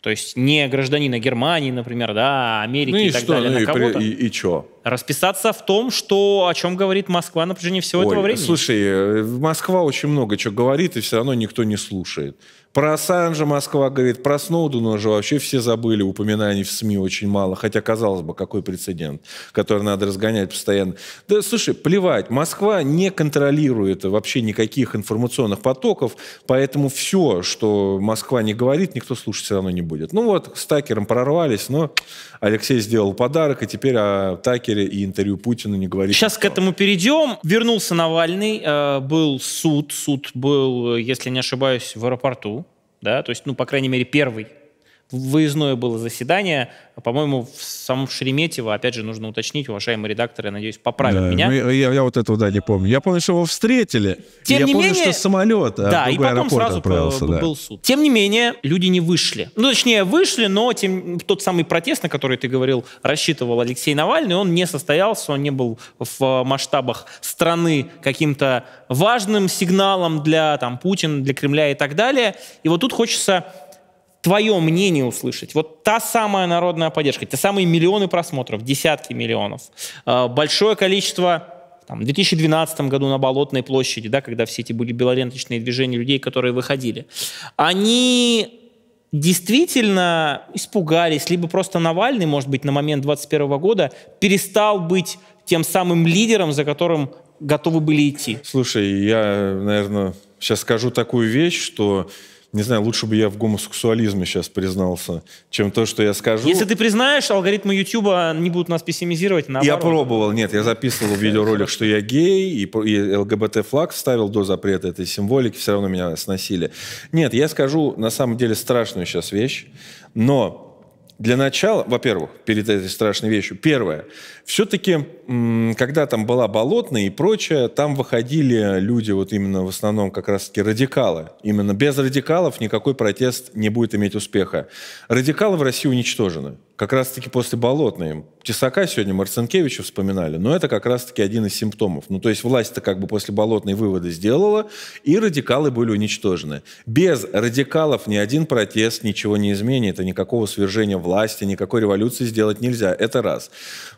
то есть не гражданина Германии, например, да, Америки ну и, и так что? далее. Ну и, при... и, и что? Расписаться в том, что, о чем говорит Москва на протяжении всего Ой, этого времени. Слушай, э, Москва очень много чего говорит, и все равно никто не слушает. Про Ассанжа Москва говорит, про Сноуду, но уже вообще все забыли, упоминаний в СМИ очень мало, хотя, казалось бы, какой прецедент, который надо разгонять постоянно. Да, слушай, плевать, Москва не контролирует вообще никаких информационных потоков, поэтому все, что Москва не говорит, никто слушать все равно не будет. Ну вот, с Такером прорвались, но Алексей сделал подарок, и теперь о а, Такере Такере и интервью Путина не говорит. Сейчас ничего. к этому перейдем. Вернулся Навальный, э, был суд, суд был, э, если не ошибаюсь, в аэропорту, да, то есть, ну, по крайней мере, первый выездное было заседание, а, по-моему, в самом Шереметьево, опять же, нужно уточнить, уважаемые редакторы, надеюсь, поправят да, меня. Ну, я, я вот этого, да, не помню. Я помню, что его встретили. Тем я не помню, менее, что самолет а, да, а и потом сразу э, отправился, был, да. был суд. Тем не менее, люди не вышли. Ну, точнее, вышли, но тем, тот самый протест, на который ты говорил, рассчитывал Алексей Навальный, он не состоялся, он не был в э, масштабах страны каким-то важным сигналом для там, Путина, для Кремля и так далее. И вот тут хочется твое мнение услышать. Вот та самая народная поддержка, те самые миллионы просмотров, десятки миллионов, а, большое количество там, в 2012 году на Болотной площади, да, когда все эти были белоленточные движения людей, которые выходили, они действительно испугались, либо просто Навальный, может быть, на момент 2021 года перестал быть тем самым лидером, за которым готовы были идти. Слушай, я, наверное, сейчас скажу такую вещь, что не знаю, лучше бы я в гомосексуализме сейчас признался, чем то, что я скажу. Если ты признаешь, алгоритмы Ютуба не будут нас пессимизировать. Наоборот. Я пробовал, нет, я записывал в видеоролик, что я гей, и, и ЛГБТ-флаг вставил до запрета этой символики, все равно меня сносили. Нет, я скажу на самом деле страшную сейчас вещь, но для начала, во-первых, перед этой страшной вещью, первое, все-таки, когда там была болотная и прочее, там выходили люди вот именно в основном как раз-таки радикалы. Именно без радикалов никакой протест не будет иметь успеха. Радикалы в России уничтожены как раз-таки после Болотной. Тесака сегодня Марцинкевича вспоминали, но это как раз-таки один из симптомов. Ну, то есть власть-то как бы после Болотной выводы сделала, и радикалы были уничтожены. Без радикалов ни один протест ничего не изменит, и никакого свержения власти, никакой революции сделать нельзя. Это раз.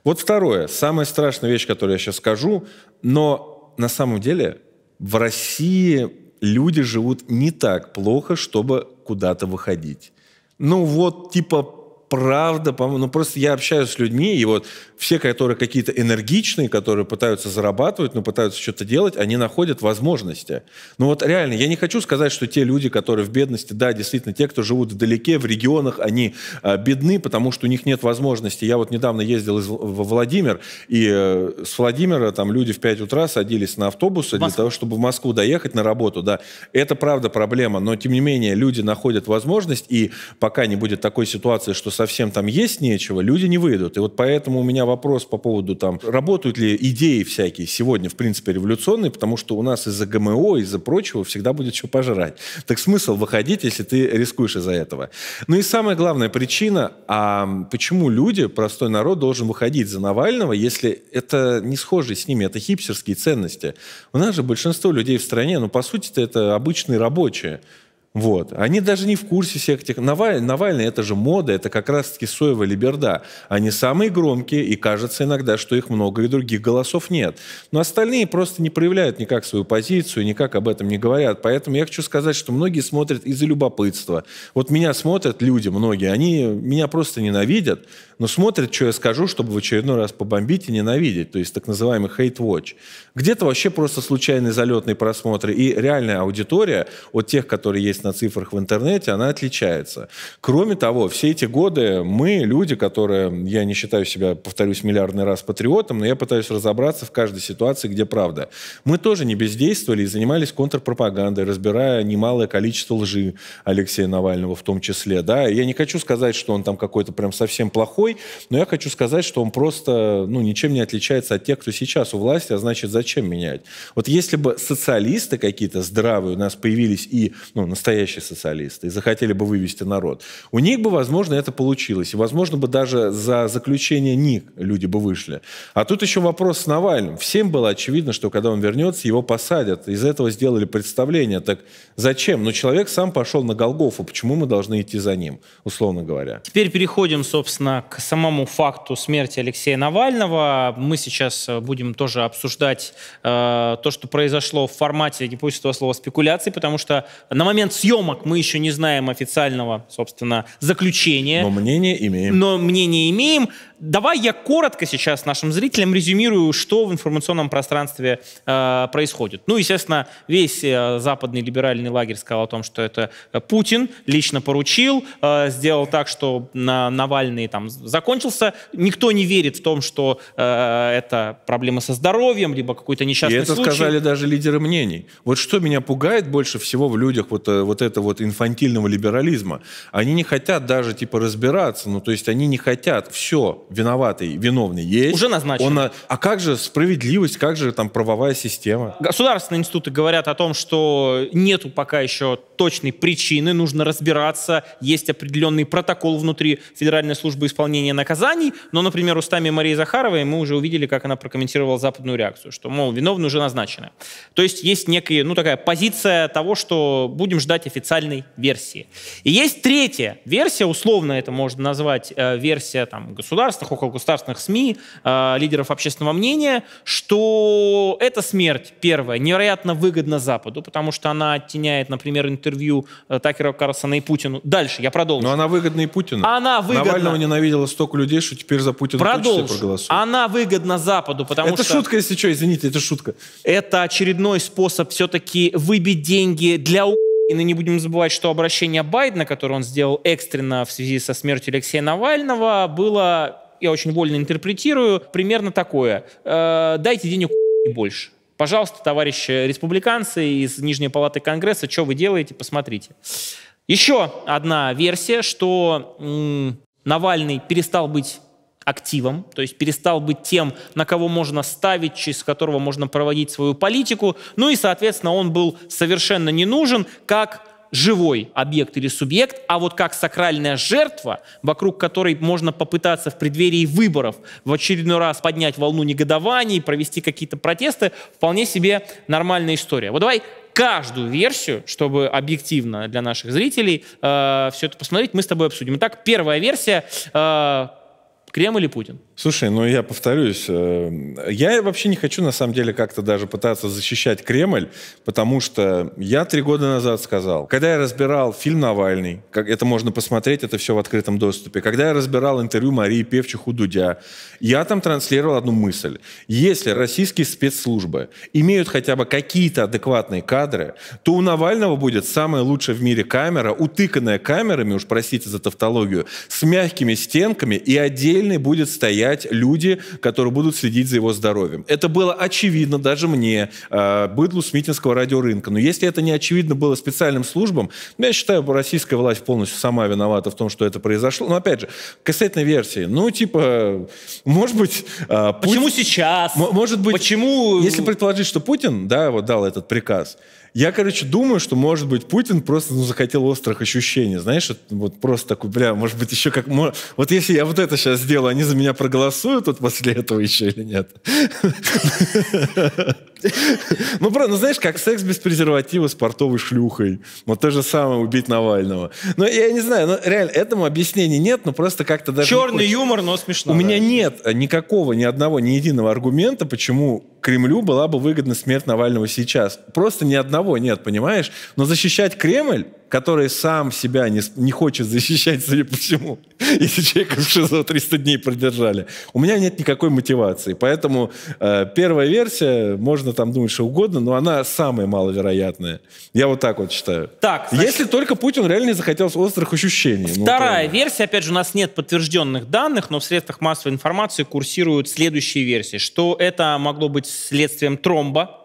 Вот второе. Самая страшная вещь, которую я сейчас скажу, но на самом деле в России люди живут не так плохо, чтобы куда-то выходить. Ну вот, типа, правда, ну просто я общаюсь с людьми, и вот все, которые какие-то энергичные, которые пытаются зарабатывать, но пытаются что-то делать, они находят возможности. Ну вот реально, я не хочу сказать, что те люди, которые в бедности, да, действительно, те, кто живут вдалеке, в регионах, они э, бедны, потому что у них нет возможности. Я вот недавно ездил из, во Владимир, и э, с Владимира там люди в 5 утра садились на автобус для того, чтобы в Москву доехать на работу, да. Это правда проблема, но тем не менее люди находят возможность, и пока не будет такой ситуации, что совсем там есть нечего, люди не выйдут. И вот поэтому у меня вопрос по поводу там, работают ли идеи всякие сегодня, в принципе, революционные, потому что у нас из-за ГМО, из-за прочего всегда будет что пожрать. Так смысл выходить, если ты рискуешь из-за этого? Ну и самая главная причина, а почему люди, простой народ, должен выходить за Навального, если это не схожие с ними, это хипстерские ценности. У нас же большинство людей в стране, ну, по сути-то, это обычные рабочие. Вот. Они даже не в курсе всех тех... Наваль... Навальный – это же мода, это как раз-таки соевая либерда. Они самые громкие, и кажется иногда, что их много, и других голосов нет. Но остальные просто не проявляют никак свою позицию, никак об этом не говорят. Поэтому я хочу сказать, что многие смотрят из-за любопытства. Вот меня смотрят люди многие, они меня просто ненавидят, но смотрят, что я скажу, чтобы в очередной раз побомбить и ненавидеть, то есть так называемый хейт-watch. Где-то вообще просто случайные залетные просмотры и реальная аудитория от тех, которые есть на цифрах в интернете, она отличается. Кроме того, все эти годы мы, люди, которые, я не считаю себя, повторюсь, миллиардный раз патриотом, но я пытаюсь разобраться в каждой ситуации, где правда. Мы тоже не бездействовали и занимались контрпропагандой, разбирая немалое количество лжи Алексея Навального в том числе. Да? Я не хочу сказать, что он там какой-то прям совсем плохой, плохой, но я хочу сказать, что он просто ну, ничем не отличается от тех, кто сейчас у власти, а значит, зачем менять? Вот если бы социалисты какие-то здравые у нас появились и ну, настоящие социалисты, и захотели бы вывести народ, у них бы, возможно, это получилось. И, возможно, бы даже за заключение них люди бы вышли. А тут еще вопрос с Навальным. Всем было очевидно, что когда он вернется, его посадят. Из этого сделали представление. Так зачем? Но ну, человек сам пошел на Голгофу. Почему мы должны идти за ним, условно говоря? Теперь переходим, собственно, к самому факту смерти Алексея Навального. Мы сейчас э, будем тоже обсуждать э, то, что произошло в формате, не пусть этого слова, спекуляции потому что на момент съемок мы еще не знаем официального, собственно, заключения. Но мнение имеем. Но мнение имеем давай я коротко сейчас нашим зрителям резюмирую, что в информационном пространстве э, происходит. Ну, естественно, весь э, западный либеральный лагерь сказал о том, что это Путин лично поручил, э, сделал так, что на, Навальный там закончился. Никто не верит в том, что э, это проблема со здоровьем, либо какой-то несчастный случай. И это случай. сказали даже лидеры мнений. Вот что меня пугает больше всего в людях вот, э, вот это вот инфантильного либерализма. Они не хотят даже типа разбираться, ну то есть они не хотят, все, виноватый, виновный есть. Уже назначен. Он, а, а как же справедливость, как же там правовая система? Государственные институты говорят о том, что нету пока еще точной причины, нужно разбираться, есть определенный протокол внутри Федеральной службы исполнения наказаний, но, например, устами Марии Захаровой мы уже увидели, как она прокомментировала западную реакцию, что, мол, виновные уже назначены. То есть есть некая, ну, такая позиция того, что будем ждать официальной версии. И есть третья версия, условно это можно назвать э, версия там, государства, государственных, около государственных СМИ, э, лидеров общественного мнения, что эта смерть, первая, невероятно выгодна Западу, потому что она оттеняет, например, интервью э, Такера Карлсона и Путину. Дальше, я продолжу. Но она выгодна и Путину. Она выгодна. Навального ненавидела столько людей, что теперь за Путина продолжу. все проголосуют. Она выгодна Западу, потому это что... Это шутка, если что, извините, это шутка. Это очередной способ все-таки выбить деньги для и не будем забывать, что обращение Байдена, которое он сделал экстренно в связи со смертью Алексея Навального, было я очень вольно интерпретирую, примерно такое. Э, дайте денег и больше. Пожалуйста, товарищи республиканцы из Нижней Палаты Конгресса, что вы делаете, посмотрите. Еще одна версия, что м, Навальный перестал быть активом, то есть перестал быть тем, на кого можно ставить, через которого можно проводить свою политику. Ну и, соответственно, он был совершенно не нужен как живой объект или субъект, а вот как сакральная жертва, вокруг которой можно попытаться в преддверии выборов в очередной раз поднять волну негодований, провести какие-то протесты, вполне себе нормальная история. Вот давай каждую версию, чтобы объективно для наших зрителей э, все это посмотреть, мы с тобой обсудим. Итак, первая версия э, Кремль или Путин? Слушай, ну я повторюсь, э, я вообще не хочу на самом деле как-то даже пытаться защищать Кремль, потому что я три года назад сказал, когда я разбирал фильм Навальный, как это можно посмотреть, это все в открытом доступе, когда я разбирал интервью Марии Певчих у Дудя, я там транслировал одну мысль. Если российские спецслужбы имеют хотя бы какие-то адекватные кадры, то у Навального будет самая лучшая в мире камера, утыканная камерами, уж простите за тавтологию, с мягкими стенками и отдельно отдельной будет стоять люди, которые будут следить за его здоровьем. Это было очевидно даже мне, э, быдлу Смитинского радиорынка. Но если это не очевидно было специальным службам, ну, я считаю, российская власть полностью сама виновата в том, что это произошло. Но опять же, кассетной версии, ну, типа, может быть... Э, Путин, Почему сейчас? Может быть... Почему... Если предположить, что Путин, да, вот дал этот приказ, я, короче, думаю, что, может быть, Путин просто ну, захотел острых ощущений, знаешь, вот просто такой, бля, может быть, еще как... Вот если я вот это сейчас сделаю, они за меня проголосуют вот после этого еще или нет? Ну, правда, ну, знаешь, как секс без презерватива с портовой шлюхой. Вот то же самое убить Навального. Ну, я не знаю, ну, реально, этому объяснений нет, но просто как-то даже... Черный юмор, но смешно. У меня нет никакого, ни одного, ни единого аргумента, почему Кремлю была бы выгодна смерть Навального сейчас. Просто ни одного того нет, понимаешь? Но защищать Кремль, который сам себя не, не хочет защищать, судя по всему, <laughs> если человека в ШИЗО 300 дней продержали, у меня нет никакой мотивации. Поэтому э, первая версия, можно там думать что угодно, но она самая маловероятная. Я вот так вот считаю. Так, значит, если только Путин реально захотел острых ощущений. Ну, Вторая ну, версия, опять же, у нас нет подтвержденных данных, но в средствах массовой информации курсируют следующие версии, что это могло быть следствием тромба,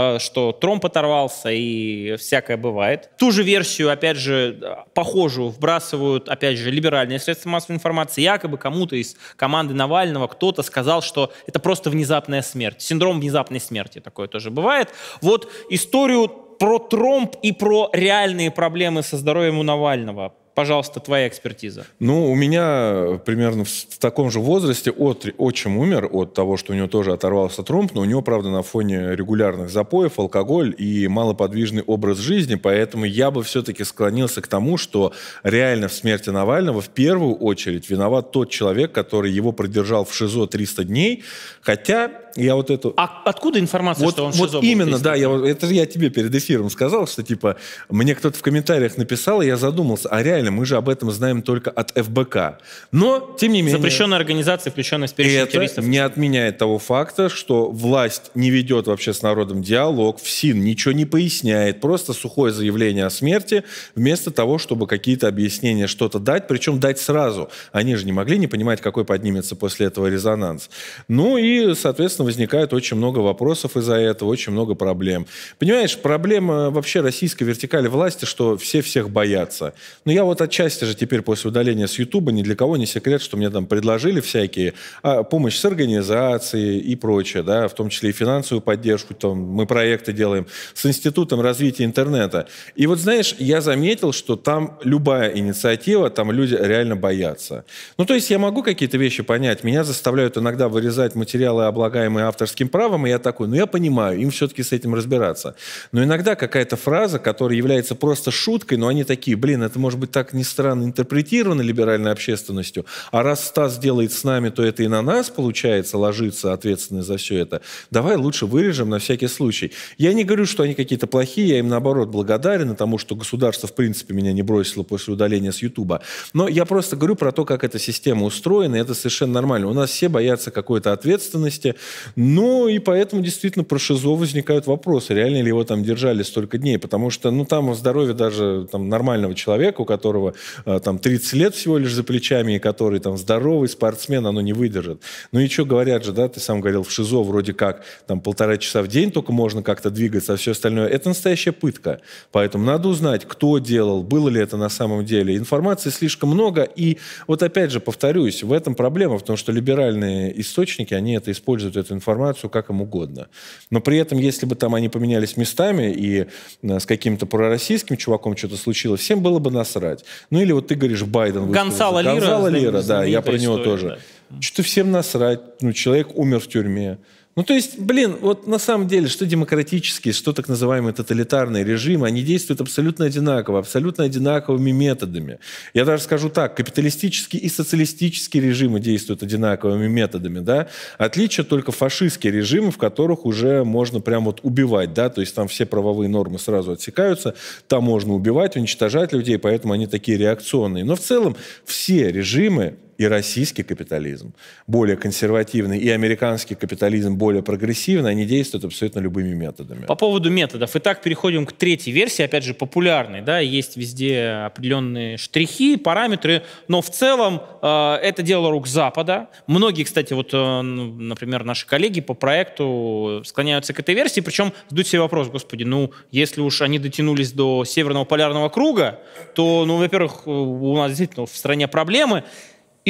Э, что тромб оторвался и всякое бывает. Ту же версию, опять же, э, похожую вбрасывают, опять же, либеральные средства массовой информации. Якобы кому-то из команды Навального кто-то сказал, что это просто внезапная смерть. Синдром внезапной смерти такое тоже бывает. Вот историю про тромб и про реальные проблемы со здоровьем у Навального пожалуйста, твоя экспертиза? Ну, у меня э, примерно в таком же возрасте от, отчим умер от того, что у него тоже оторвался тромб, но у него, правда, на фоне регулярных запоев, алкоголь и малоподвижный образ жизни, поэтому я бы все-таки склонился к тому, что реально в смерти Навального в первую очередь виноват тот человек, который его продержал в ШИЗО 300 дней, хотя я вот эту... А откуда информация, вот, что он шизо? Вот именно, да, я, это я тебе перед эфиром сказал, что типа мне кто-то в комментариях написал, и я задумался, а реально далее, мы же об этом знаем только от ФБК. Но, тем не менее... Запрещенная организация, включенная в перечень это террористов. не отменяет того факта, что власть не ведет вообще с народом диалог, в СИН ничего не поясняет, просто сухое заявление о смерти, вместо того, чтобы какие-то объяснения, что-то дать, причем дать сразу. Они же не могли не понимать, какой поднимется после этого резонанс. Ну и, соответственно, возникает очень много вопросов из-за этого, очень много проблем. Понимаешь, проблема вообще российской вертикали власти, что все всех боятся. Но я вот вот отчасти же теперь после удаления с Ютуба ни для кого не секрет, что мне там предложили всякие а, помощь с организацией и прочее, да, в том числе и финансовую поддержку, там мы проекты делаем с Институтом развития интернета. И вот знаешь, я заметил, что там любая инициатива, там люди реально боятся. Ну то есть я могу какие-то вещи понять, меня заставляют иногда вырезать материалы, облагаемые авторским правом, и я такой, ну я понимаю, им все-таки с этим разбираться. Но иногда какая-то фраза, которая является просто шуткой, но они такие, блин, это может быть так как ни странно, интерпретировано либеральной общественностью. А раз Стас делает с нами, то это и на нас, получается, ложится ответственность за все это. Давай лучше вырежем на всякий случай. Я не говорю, что они какие-то плохие, я им, наоборот, благодарен тому, что государство, в принципе, меня не бросило после удаления с Ютуба. Но я просто говорю про то, как эта система устроена, и это совершенно нормально. У нас все боятся какой-то ответственности, ну и поэтому действительно про ШИЗО возникают вопросы, реально ли его там держали столько дней, потому что, ну, там здоровье даже там, нормального человека, у которого которого э, там 30 лет всего лишь за плечами, и который там здоровый спортсмен, оно не выдержит. Ну и что говорят же, да, ты сам говорил, в ШИЗО вроде как там полтора часа в день только можно как-то двигаться, а все остальное, это настоящая пытка. Поэтому надо узнать, кто делал, было ли это на самом деле. Информации слишком много, и вот опять же повторюсь, в этом проблема, в том, что либеральные источники, они это используют, эту информацию как им угодно. Но при этом, если бы там они поменялись местами и э, с каким-то пророссийским чуваком что-то случилось, всем было бы насрать давать. Ну или вот ты говоришь, Байден. Гонсало Лира. Гонсало Лира, да, я про него история, тоже. Да. Что-то всем насрать. Ну, человек умер в тюрьме. Ну, то есть, блин, вот на самом деле, что демократические, что так называемые тоталитарные режимы, они действуют абсолютно одинаково, абсолютно одинаковыми методами. Я даже скажу так, капиталистические и социалистические режимы действуют одинаковыми методами, да. Отличие только фашистские режимы, в которых уже можно прям вот убивать, да, то есть там все правовые нормы сразу отсекаются, там можно убивать, уничтожать людей, поэтому они такие реакционные. Но в целом все режимы и российский капитализм более консервативный, и американский капитализм более прогрессивный, они действуют абсолютно любыми методами. По поводу методов. Итак, переходим к третьей версии, опять же, популярной. Да? Есть везде определенные штрихи, параметры, но в целом э, это дело рук Запада. Многие, кстати, вот, э, например, наши коллеги по проекту склоняются к этой версии, причем задают себе вопрос, господи, ну, если уж они дотянулись до Северного полярного круга, то, ну, во-первых, э, у нас действительно в стране проблемы,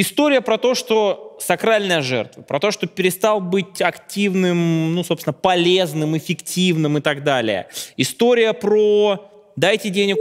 История про то, что сакральная жертва, про то, что перестал быть активным, ну, собственно, полезным, эффективным и так далее. История про «дайте денег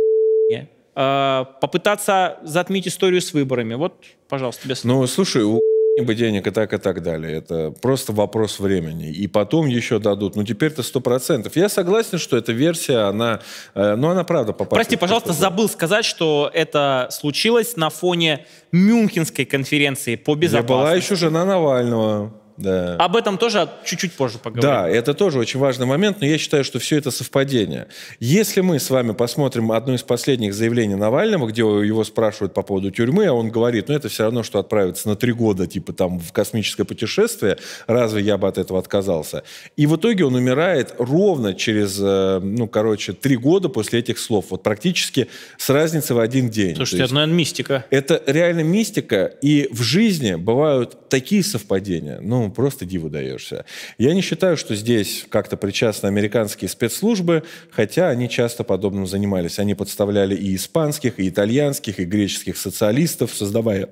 э, попытаться затмить историю с выборами. Вот, пожалуйста, без. Ну, слушай, у бы денег и так, и так далее. Это просто вопрос времени. И потом еще дадут. Ну, теперь-то сто процентов. Я согласен, что эта версия, она... Э, ну, она правда попала. Прости, пожалуйста, забыл сказать, что это случилось на фоне Мюнхенской конференции по безопасности. Я была еще жена Навального. Да. Об этом тоже чуть-чуть позже поговорим. Да, это тоже очень важный момент, но я считаю, что все это совпадение. Если мы с вами посмотрим одно из последних заявлений Навального, где его спрашивают по поводу тюрьмы, а он говорит, ну это все равно, что отправиться на три года, типа там в космическое путешествие, разве я бы от этого отказался? И в итоге он умирает ровно через, э, ну, короче, три года после этих слов. Вот практически с разницей в один день. Слушайте, это, наверное, мистика. Это реально мистика, и в жизни бывают такие совпадения, ну, просто диву даешься. Я не считаю, что здесь как-то причастны американские спецслужбы, хотя они часто подобным занимались. Они подставляли и испанских, и итальянских, и греческих социалистов, создавая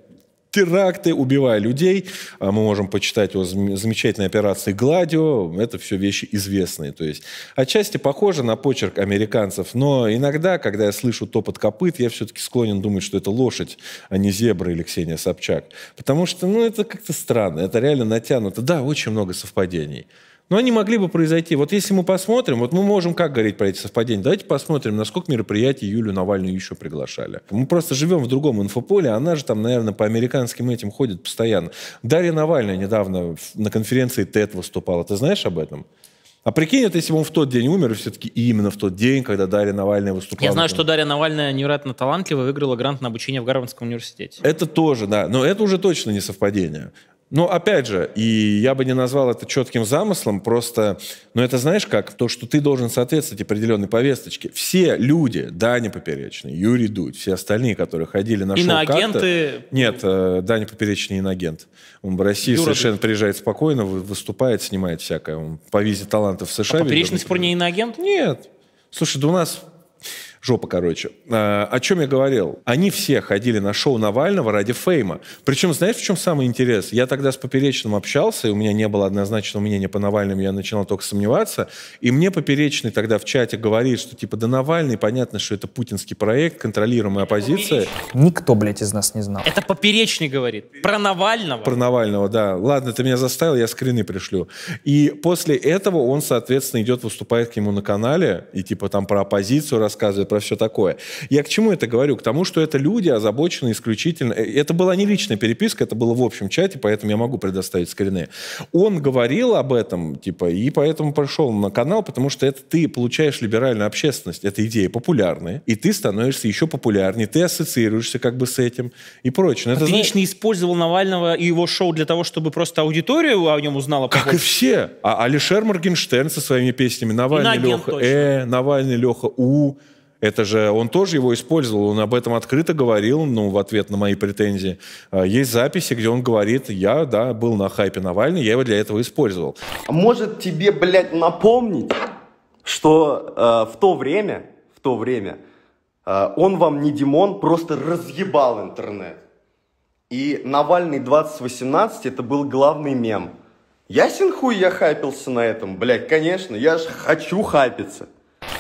теракты, убивая людей. А мы можем почитать о замечательной операции «Гладио». Это все вещи известные. То есть отчасти похоже на почерк американцев, но иногда, когда я слышу топот копыт, я все-таки склонен думать, что это лошадь, а не зебра или Ксения Собчак. Потому что, ну, это как-то странно. Это реально натянуто. Да, очень много совпадений. Но они могли бы произойти. Вот если мы посмотрим, вот мы можем как говорить про эти совпадения, давайте посмотрим, на сколько мероприятий Юлю Навальную еще приглашали. Мы просто живем в другом инфополе, она же там, наверное, по американским этим ходит постоянно. Дарья Навальная недавно на конференции ТЭТ выступала. Ты знаешь об этом? А прикинь, это если бы он в тот день умер, и все-таки именно в тот день, когда Дарья Навальная выступала. Я знаю, что Дарья Навальная невероятно талантлива, выиграла грант на обучение в Гарвардском университете. Это тоже, да. Но это уже точно не совпадение. Ну, опять же, и я бы не назвал это четким замыслом, просто, ну, это знаешь как, то, что ты должен соответствовать определенной повесточке. Все люди, Даня Поперечный, Юрий Дудь, все остальные, которые ходили на иноагенты... шоу Нет, э, Даня Поперечный иноагент. Он в России Юра совершенно Дудь. приезжает спокойно, выступает, снимает всякое. Он по визе талантов в США. А Поперечный видно, сих пор не иноагент? Нет. Слушай, да у нас Жопа, короче. А, о чем я говорил? Они все ходили на шоу Навального ради фейма. Причем, знаешь, в чем самый интерес? Я тогда с Поперечным общался, и у меня не было однозначного мнения по Навальному, я начинал только сомневаться. И мне Поперечный тогда в чате говорит, что типа, да Навальный, понятно, что это путинский проект, контролируемая оппозиция. Никто, блядь, из нас не знал. Это Поперечный говорит. Про Навального? Про Навального, да. Ладно, ты меня заставил, я скрины пришлю. И после этого он, соответственно, идет, выступает к нему на канале, и типа там про оппозицию рассказывает, про все такое. Я к чему это говорю? К тому, что это люди озабочены исключительно... Э, это была не личная переписка, это было в общем чате, поэтому я могу предоставить скрины. Он говорил об этом, типа, и поэтому пришел на канал, потому что это ты получаешь либеральную общественность, это идеи популярные, и ты становишься еще популярнее, ты ассоциируешься как бы с этим и прочее. Но а ты знаешь... лично использовал Навального и его шоу для того, чтобы просто аудиторию о нем узнала? Как и все. А Алишер Моргенштерн со своими песнями «Навальный, Леха, точно. Э», «Навальный, Леха, У», это же он тоже его использовал, он об этом открыто говорил, ну, в ответ на мои претензии. А, есть записи, где он говорит, я, да, был на хайпе Навальный, я его для этого использовал. А может тебе, блядь, напомнить, что э, в то время, в то время, э, он вам не Димон, просто разъебал интернет. И Навальный 2018 это был главный мем. Ясен хуй я хайпился на этом, блядь, конечно, я же хочу хайпиться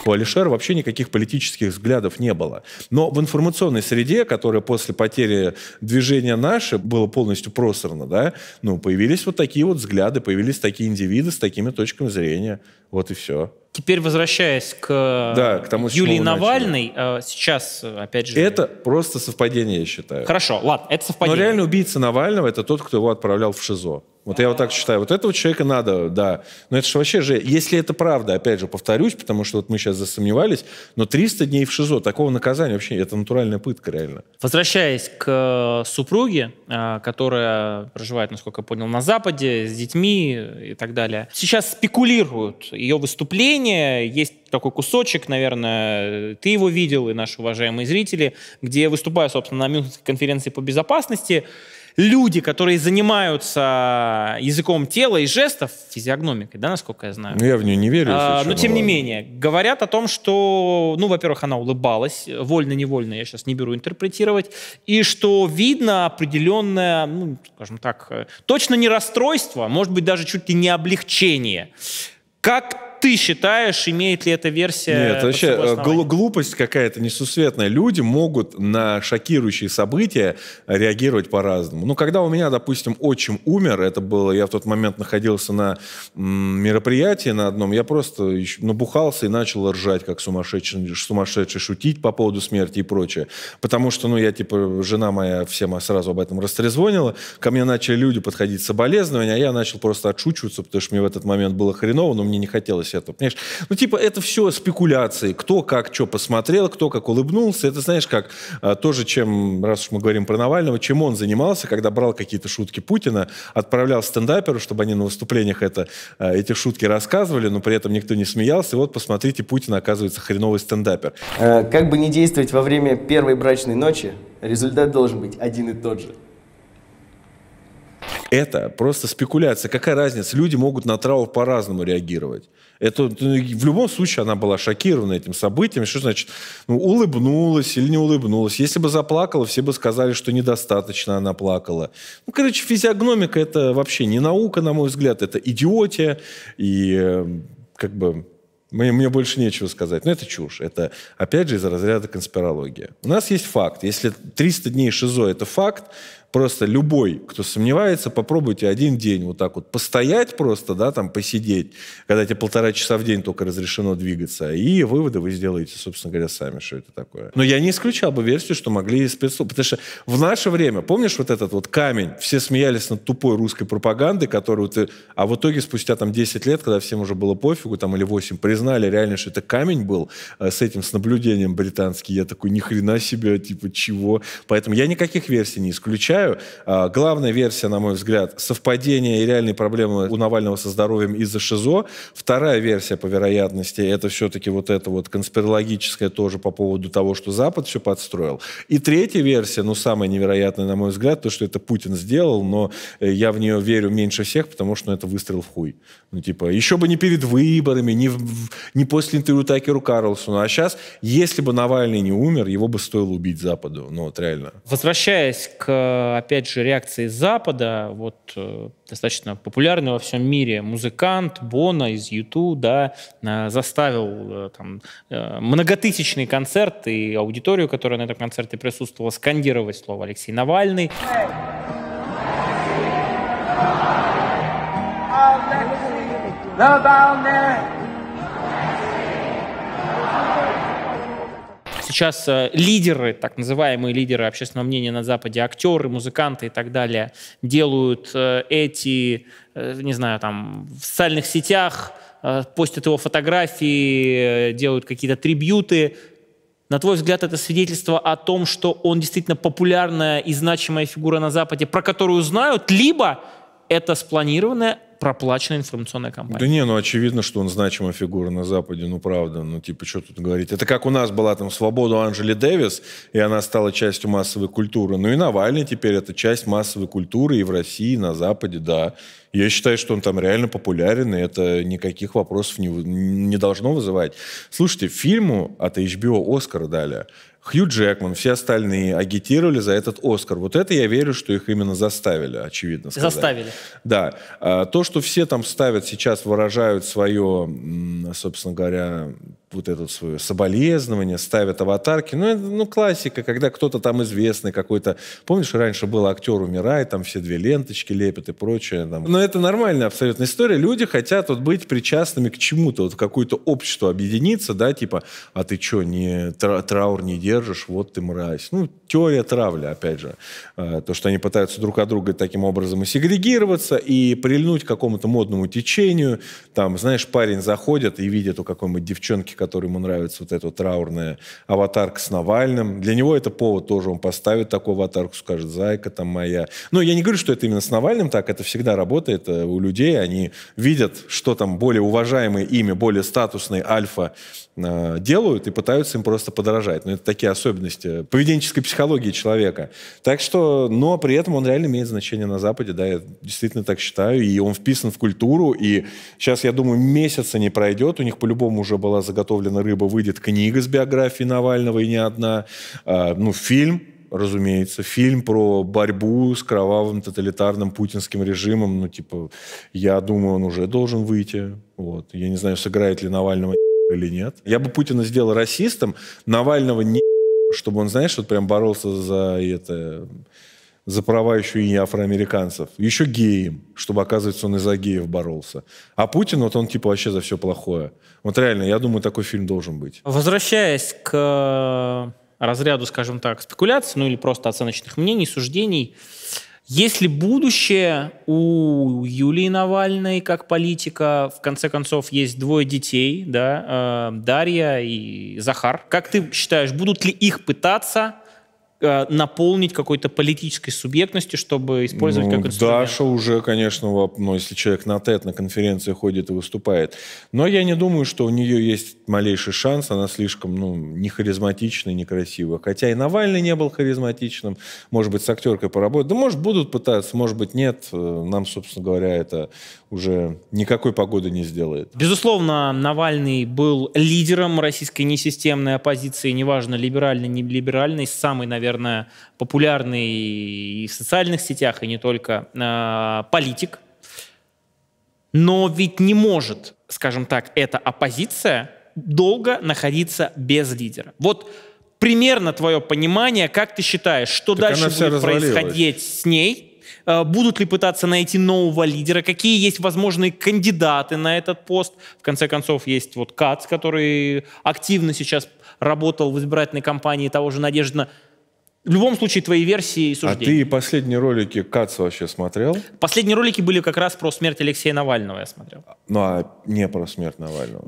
у Алишера вообще никаких политических взглядов не было. Но в информационной среде, которая после потери движения «Наше» было полностью просрано, да, ну, появились вот такие вот взгляды, появились такие индивиды с такими точками зрения. Вот и все. Теперь возвращаясь к, да, э, к тому, Юлии Навальной, начали. Э, сейчас, опять же... Это просто совпадение, я считаю. Хорошо, ладно, это совпадение. Но реально убийца Навального — это тот, кто его отправлял в ШИЗО. Вот я вот так считаю. Вот этого человека надо, да. Но это же вообще же, если это правда, опять же, повторюсь, потому что вот мы сейчас засомневались, но 300 дней в ШИЗО, такого наказания вообще, это натуральная пытка реально. Возвращаясь к э, супруге, которая проживает, насколько я понял, на Западе, с детьми и так далее. Сейчас спекулируют ее выступление выступление, есть такой кусочек, наверное, ты его видел и наши уважаемые зрители, где я выступаю, собственно, на Мюнхенской конференции по безопасности. Люди, которые занимаются языком тела и жестов, физиогномикой, да, насколько я знаю. Ну, я в нее не верю. А, ну, но тем не менее, говорят о том, что, ну, во-первых, она улыбалась, вольно-невольно, я сейчас не беру интерпретировать, и что видно определенное, ну, скажем так, точно не расстройство, а может быть, даже чуть ли не облегчение. Как ты считаешь, имеет ли эта версия... Нет, вообще э, гл глупость какая-то несусветная. Люди могут на шокирующие события реагировать по-разному. Ну, когда у меня, допустим, отчим умер, это было, я в тот момент находился на мероприятии на одном, я просто набухался и начал ржать, как сумасшедший, сумасшедший шутить по поводу смерти и прочее. Потому что, ну, я, типа, жена моя всем сразу об этом растрезвонила, ко мне начали люди подходить соболезнования, а я начал просто отшучиваться, потому что мне в этот момент было хреново, но мне не хотелось этого, понимаешь? Ну, типа, это все спекуляции. Кто как что посмотрел, кто как улыбнулся. Это, знаешь, как а, тоже, чем, раз уж мы говорим про Навального, чем он занимался, когда брал какие-то шутки Путина, отправлял стендаперу, чтобы они на выступлениях это, а, эти шутки рассказывали, но при этом никто не смеялся. И вот, посмотрите, Путин, оказывается, хреновый стендапер. Э, как бы не действовать во время первой брачной ночи, результат должен быть один и тот же – это просто спекуляция. Какая разница? Люди могут на траур по-разному реагировать. Это ну, в любом случае она была шокирована этим событием. Что значит? Ну, улыбнулась или не улыбнулась. Если бы заплакала, все бы сказали, что недостаточно она плакала. Ну, короче, физиогномика это вообще не наука, на мой взгляд. Это идиотия. И эм, как бы мне, мне больше нечего сказать. Но это чушь. Это, опять же, из разряда конспирологии. У нас есть факт. Если 300 дней ШИЗО – это факт, Просто любой, кто сомневается, попробуйте один день вот так вот постоять просто, да, там посидеть, когда тебе полтора часа в день только разрешено двигаться, и выводы вы сделаете, собственно говоря, сами, что это такое. Но я не исключал бы версию, что могли спецслужбы, потому что в наше время, помнишь вот этот вот камень, все смеялись над тупой русской пропагандой, которую ты, а в итоге спустя там 10 лет, когда всем уже было пофигу, там или 8, признали реально, что это камень был э, с этим, с наблюдением британский, я такой, ни хрена себе, типа, чего? Поэтому я никаких версий не исключаю, разделяю. А, главная версия, на мой взгляд, совпадение и реальные проблемы у Навального со здоровьем из-за ШИЗО. Вторая версия, по вероятности, это все-таки вот это вот конспирологическое тоже по поводу того, что Запад все подстроил. И третья версия, ну, самая невероятная, на мой взгляд, то, что это Путин сделал, но э, я в нее верю меньше всех, потому что ну, это выстрел в хуй. Ну, типа, еще бы не перед выборами, не, в, не после интервью Такеру Карлсону, а сейчас, если бы Навальный не умер, его бы стоило убить Западу. Ну, вот реально. Возвращаясь к опять же, реакции Запада, вот э, достаточно популярный во всем мире музыкант Бона из YouTube да, э, заставил э, там, многотысячный концерт и аудиторию, которая на этом концерте присутствовала, скандировать слово Алексей Навальный. Навальный! сейчас э, лидеры, так называемые лидеры общественного мнения на Западе, актеры, музыканты и так далее, делают э, эти, э, не знаю, там, в социальных сетях, постят его фотографии, делают какие-то трибьюты. На твой взгляд, это свидетельство о том, что он действительно популярная и значимая фигура на Западе, про которую знают, либо это спланированная проплаченная информационная компания. Да не, ну очевидно, что он значимая фигура на Западе, ну правда, ну типа что тут говорить. Это как у нас была там свобода Анжели Дэвис, и она стала частью массовой культуры. Ну и Навальный теперь это часть массовой культуры и в России, и на Западе, да. Я считаю, что он там реально популярен, и это никаких вопросов не, не должно вызывать. Слушайте, фильму от HBO Оскар дали. Хью Джекман, все остальные агитировали за этот Оскар. Вот это я верю, что их именно заставили, очевидно сказать. Заставили. Да. А, то, что все там ставят сейчас, выражают свое, собственно говоря, вот это свое соболезнование, ставят аватарки. Ну, это, ну, классика, когда кто-то там известный какой-то... Помнишь, раньше было актер умирает, там все две ленточки лепят и прочее. Там. Но это нормальная абсолютно история. Люди хотят вот быть причастными к чему-то, вот какое-то общество объединиться, да, типа, а ты что, не, тра траур не держишь, вот ты мразь. Ну, теория травля, опять же. А, то, что они пытаются друг от друга таким образом и сегрегироваться, и прильнуть к какому-то модному течению. Там, знаешь, парень заходит и видит у какой-нибудь девчонки который ему нравится, вот эта траурная аватарка с Навальным. Для него это повод тоже. Он поставит такую аватарку, скажет, зайка там моя. Но я не говорю, что это именно с Навальным так. Это всегда работает э, у людей. Они видят, что там более уважаемое имя, более статусный альфа э, делают и пытаются им просто подорожать. Но это такие особенности поведенческой психологии человека. Так что, но при этом он реально имеет значение на Западе, да, я действительно так считаю, и он вписан в культуру, и сейчас, я думаю, месяца не пройдет, у них по-любому уже была заготовка «Приготовлена рыба» выйдет книга с биографией Навального, и не одна. А, ну, фильм разумеется, фильм про борьбу с кровавым тоталитарным путинским режимом, ну, типа, я думаю, он уже должен выйти, вот. Я не знаю, сыграет ли Навального <laughs> или нет. Я бы Путина сделал расистом, Навального не <laughs> чтобы он, знаешь, вот прям боролся за это за права еще и афроамериканцев, еще геем, чтобы, оказывается, он и за геев боролся. А Путин, вот он типа вообще за все плохое. Вот реально, я думаю, такой фильм должен быть. Возвращаясь к э, разряду, скажем так, спекуляций, ну или просто оценочных мнений, суждений, есть ли будущее у Юлии Навальной как политика? В конце концов, есть двое детей, да, э, Дарья и Захар. Как ты считаешь, будут ли их пытаться Э, наполнить какой-то политической субъектностью, чтобы использовать ну, как инструмент? Даша уже, конечно, ну, если человек на ТЭТ, на конференции ходит и выступает. Но я не думаю, что у нее есть малейший шанс. Она слишком ну, не харизматична и некрасива. Хотя и Навальный не был харизматичным. Может быть, с актеркой поработать. Да, может, будут пытаться, может быть, нет. Э, нам, собственно говоря, это уже никакой погоды не сделает. Безусловно, Навальный был лидером российской несистемной оппозиции, неважно, либеральной, не либеральной, самый, наверное, популярный и в социальных сетях, и не только, а, политик. Но ведь не может, скажем так, эта оппозиция долго находиться без лидера. Вот примерно твое понимание, как ты считаешь, что так дальше будет происходить с ней – Э, будут ли пытаться найти нового лидера, какие есть возможные кандидаты на этот пост. В конце концов, есть вот Кац, который активно сейчас работал в избирательной кампании того же Надеждина. В любом случае, твои версии и а суждения. А ты последние ролики Кац вообще смотрел? Последние ролики были как раз про смерть Алексея Навального, я смотрел. А, ну, а не про смерть Навального.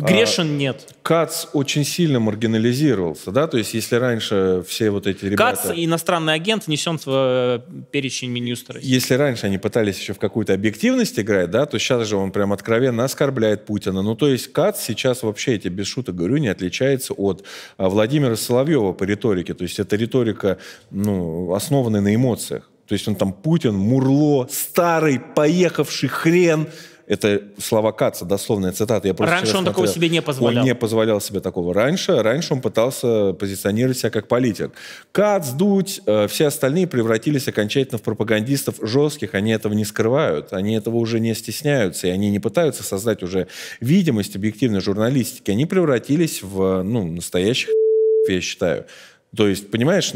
Грешен а, нет. Кац очень сильно маргинализировался, да, то есть если раньше все вот эти ребята... Кац, иностранный агент, внесен в э, перечень Минюстера. Если раньше они пытались еще в какую-то объективность играть, да, то сейчас же он прям откровенно оскорбляет Путина. Ну, то есть Кац сейчас вообще, я тебе без шуток говорю, не отличается от а, Владимира Соловьева по риторике, то есть это риторика, ну, основанная на эмоциях. То есть он там Путин, Мурло, старый, поехавший хрен, это слова Каца, дословная цитата. Я просто раньше он смотрел. такого себе не позволял. Он не позволял себе такого раньше. Раньше он пытался позиционировать себя как политик. Кац, Дудь, э, все остальные превратились окончательно в пропагандистов жестких. Они этого не скрывают. Они этого уже не стесняются. И они не пытаются создать уже видимость объективной журналистики. Они превратились в ну, настоящих <laughs> я считаю. То есть, понимаешь,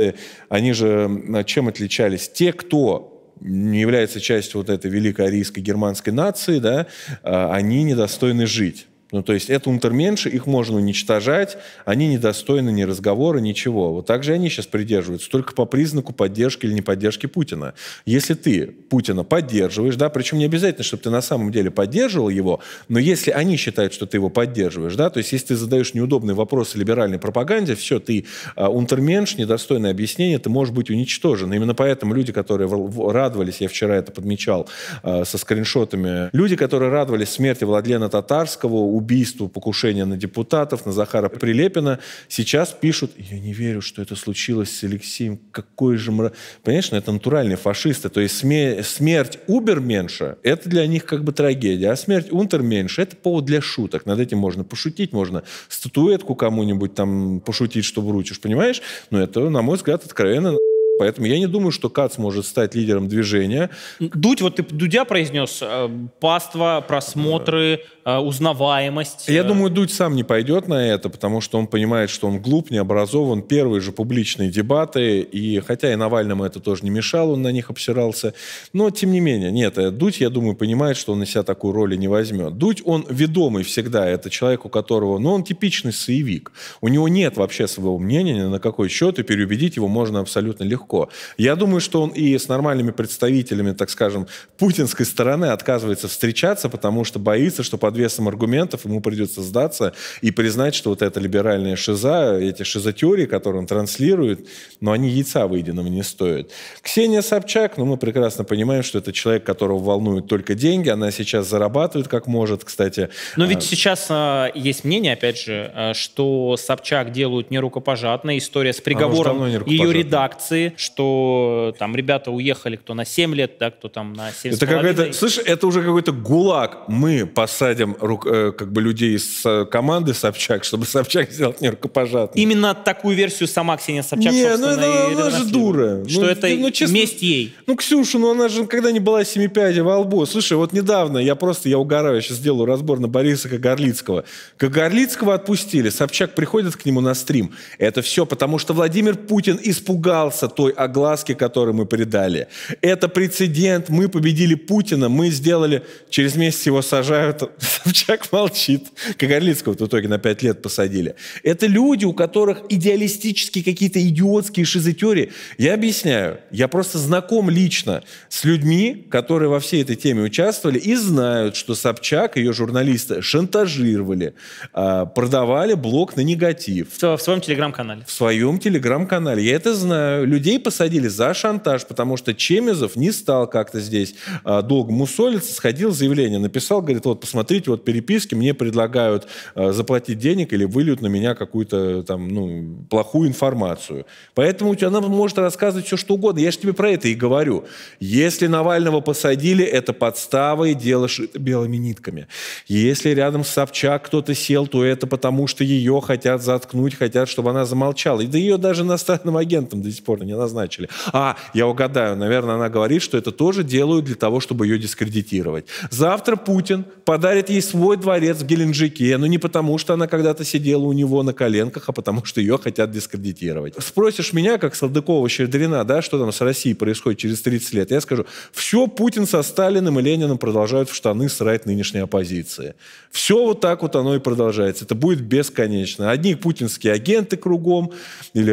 <laughs> они же чем отличались? Те, кто не является частью вот этой великой арийской германской нации, да, а они недостойны жить. Ну, то есть это унтерменши, их можно уничтожать, они недостойны ни разговора, ничего. Вот так же они сейчас придерживаются, только по признаку поддержки или неподдержки Путина. Если ты Путина поддерживаешь, да, причем не обязательно, чтобы ты на самом деле поддерживал его, но если они считают, что ты его поддерживаешь, да, то есть если ты задаешь неудобные вопросы либеральной пропаганде, все, ты э, а, унтерменш, недостойное объяснение, ты можешь быть уничтожен. Именно поэтому люди, которые радовались, я вчера это подмечал э, со скриншотами, люди, которые радовались смерти Владлена Татарского, убийству, покушения на депутатов, на Захара Прилепина, сейчас пишут, я не верю, что это случилось с Алексеем, какой же мра... Понимаешь, ну, это натуральные фашисты, то есть сме... смерть Уберменша, это для них как бы трагедия, а смерть Унтерменша, это повод для шуток, над этим можно пошутить, можно статуэтку кому-нибудь там пошутить, что вручишь, понимаешь? Но это, на мой взгляд, откровенно Поэтому я не думаю, что Кац может стать лидером движения. Дудь, вот ты Дудя произнес, э, паства, просмотры, да. Э, узнаваемость. Я э. думаю, Дудь сам не пойдет на это, потому что он понимает, что он глуп, не образован. Первые же публичные дебаты, и хотя и Навальному это тоже не мешало, он на них обсирался. Но, тем не менее, нет, Дудь, я думаю, понимает, что он на себя такую роль не возьмет. Дудь, он ведомый всегда, это человек, у которого, ну, он типичный соевик. У него нет вообще своего мнения ни на какой счет, и переубедить его можно абсолютно легко легко. Я думаю, что он и с нормальными представителями, так скажем, путинской стороны отказывается встречаться, потому что боится, что под весом аргументов ему придется сдаться и признать, что вот эта либеральная шиза, эти шизотеории, которые он транслирует, но они яйца выеденного не стоят. Ксения Собчак, ну мы прекрасно понимаем, что это человек, которого волнуют только деньги, она сейчас зарабатывает как может, кстати. Но ведь а. сейчас а, есть мнение, опять же, а, что Собчак делают нерукопожатно, история с приговором ее редакции, что э, там ребята уехали, кто на 7 лет, да, кто там на 7 Это какая-то, слышь, это уже какой-то гулаг. Мы посадим рук, э, как бы людей из э, команды Собчак, чтобы Собчак сделал не рукопожатный. Именно такую версию сама Ксения Собчак, не, ну это, она же дура. Что ну, это ну, честно, месть ей. Ну, Ксюша, ну она же никогда не была семипядей во лбу. Слушай, вот недавно я просто, я угораю, я сейчас сделаю разбор на Бориса Кагарлицкого. Кагарлицкого отпустили, Собчак приходит к нему на стрим. Это все потому, что Владимир Путин испугался то, той огласке, которую мы придали. Это прецедент. Мы победили Путина, мы сделали... Через месяц его сажают, Собчак <laughs> молчит. Кагарлицкого в итоге на пять лет посадили. Это люди, у которых идеалистические какие-то идиотские шизотерии. Я объясняю. Я просто знаком лично с людьми, которые во всей этой теме участвовали и знают, что Собчак, ее журналисты, шантажировали, а, продавали блок на негатив. В своем телеграм-канале. В своем телеграм-канале. Я это знаю. Людей Людей посадили за шантаж, потому что Чемезов не стал как-то здесь э, долго мусолиться, сходил заявление, написал, говорит, вот посмотрите, вот переписки, мне предлагают э, заплатить денег или выльют на меня какую-то там, ну, плохую информацию. Поэтому она может рассказывать все, что угодно. Я же тебе про это и говорю. Если Навального посадили, это подстава и дело шито белыми нитками. Если рядом с Собчак кто-то сел, то это потому, что ее хотят заткнуть, хотят, чтобы она замолчала. И да ее даже иностранным агентом до сих пор не надо назначили. А, я угадаю, наверное, она говорит, что это тоже делают для того, чтобы ее дискредитировать. Завтра Путин подарит ей свой дворец в Геленджике, но не потому, что она когда-то сидела у него на коленках, а потому, что ее хотят дискредитировать. Спросишь меня, как Салтыкова-Щедрина, да, что там с Россией происходит через 30 лет, я скажу, все Путин со Сталиным и Лениным продолжают в штаны срать нынешней оппозиции. Все вот так вот оно и продолжается. Это будет бесконечно. Одни путинские агенты кругом, или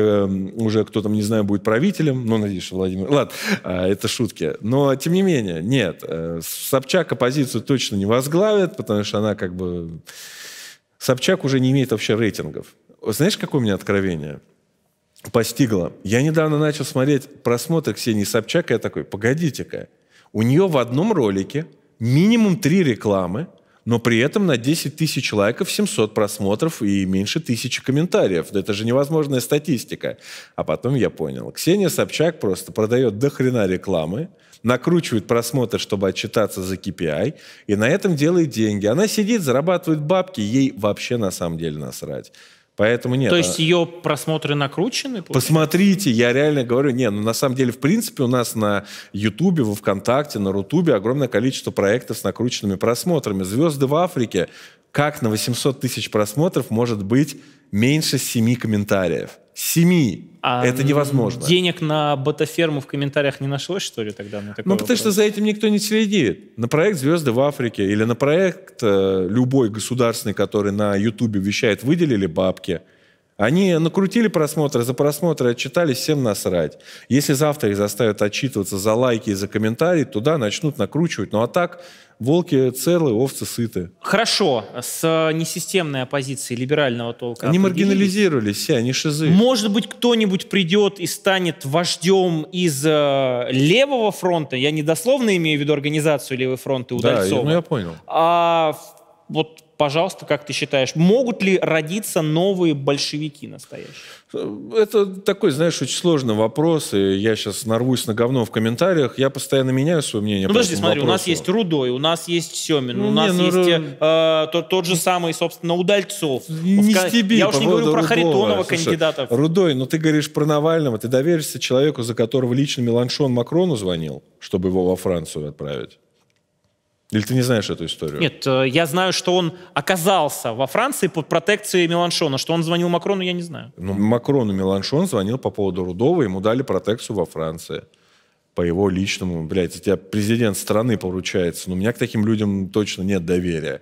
уже кто там, не знаю, будет правительство, правителем. Ну, надеюсь, что Владимир... Ладно, а, это шутки. Но, тем не менее, нет. Э, Собчак оппозицию точно не возглавит, потому что она как бы... Собчак уже не имеет вообще рейтингов. Знаешь, какое у меня откровение? Постигло. Я недавно начал смотреть просмотры Ксении Собчак, и я такой, погодите-ка, у нее в одном ролике минимум три рекламы – но при этом на 10 тысяч лайков 700 просмотров и меньше тысячи комментариев. Да это же невозможная статистика. А потом я понял. Ксения Собчак просто продает до хрена рекламы, накручивает просмотры, чтобы отчитаться за KPI, и на этом делает деньги. Она сидит, зарабатывает бабки, ей вообще на самом деле насрать. Поэтому нет. То есть а ее просмотры накручены? Получается? Посмотрите, я реально говорю, нет, ну на самом деле, в принципе, у нас на Ютубе, во Вконтакте, на Рутубе огромное количество проектов с накрученными просмотрами. «Звезды в Африке» как на 800 тысяч просмотров может быть меньше 7 комментариев? Семи. А это невозможно. Денег на ботаферму в комментариях не нашлось, что ли, тогда? На такой ну, потому вопрос? что за этим никто не следит. На проект «Звезды в Африке» или на проект э, любой государственный, который на Ютубе вещает, выделили бабки. Они накрутили просмотры, за просмотры отчитались, всем насрать. Если завтра их заставят отчитываться за лайки и за комментарии, туда начнут накручивать. Ну а так Волки целы, овцы сыты. Хорошо, с э, несистемной оппозицией либерального толка. Они маргинализировались все, они шизы. Может быть, кто-нибудь придет и станет вождем из э, левого фронта. Я недословно имею в виду организацию левый фронт и Удальцова. Да, ну я понял. А вот Пожалуйста, как ты считаешь, могут ли родиться новые большевики настоящие? Это такой, знаешь, очень сложный вопрос, и я сейчас нарвусь на говно в комментариях. Я постоянно меняю свое мнение. Ну, по смотри, вопросу. у нас есть Рудой, у нас есть Семин, ну, у нас не, ну, есть э, тот, тот же самый, собственно, Удальцов. Не в... тебе, Я уж не говорю про Рудова. Харитонова кандидата. Рудой, но ну, ты говоришь про Навального, ты доверишься человеку, за которого лично Меланшон Макрону звонил, чтобы его во Францию отправить? Или ты не знаешь эту историю? Нет, э, я знаю, что он оказался во Франции под протекцией Меланшона. Что он звонил Макрону, я не знаю. Ну, Макрону Меланшон звонил по поводу Рудова, ему дали протекцию во Франции. По его личному, блядь, у тебя президент страны поручается. Но у меня к таким людям точно нет доверия.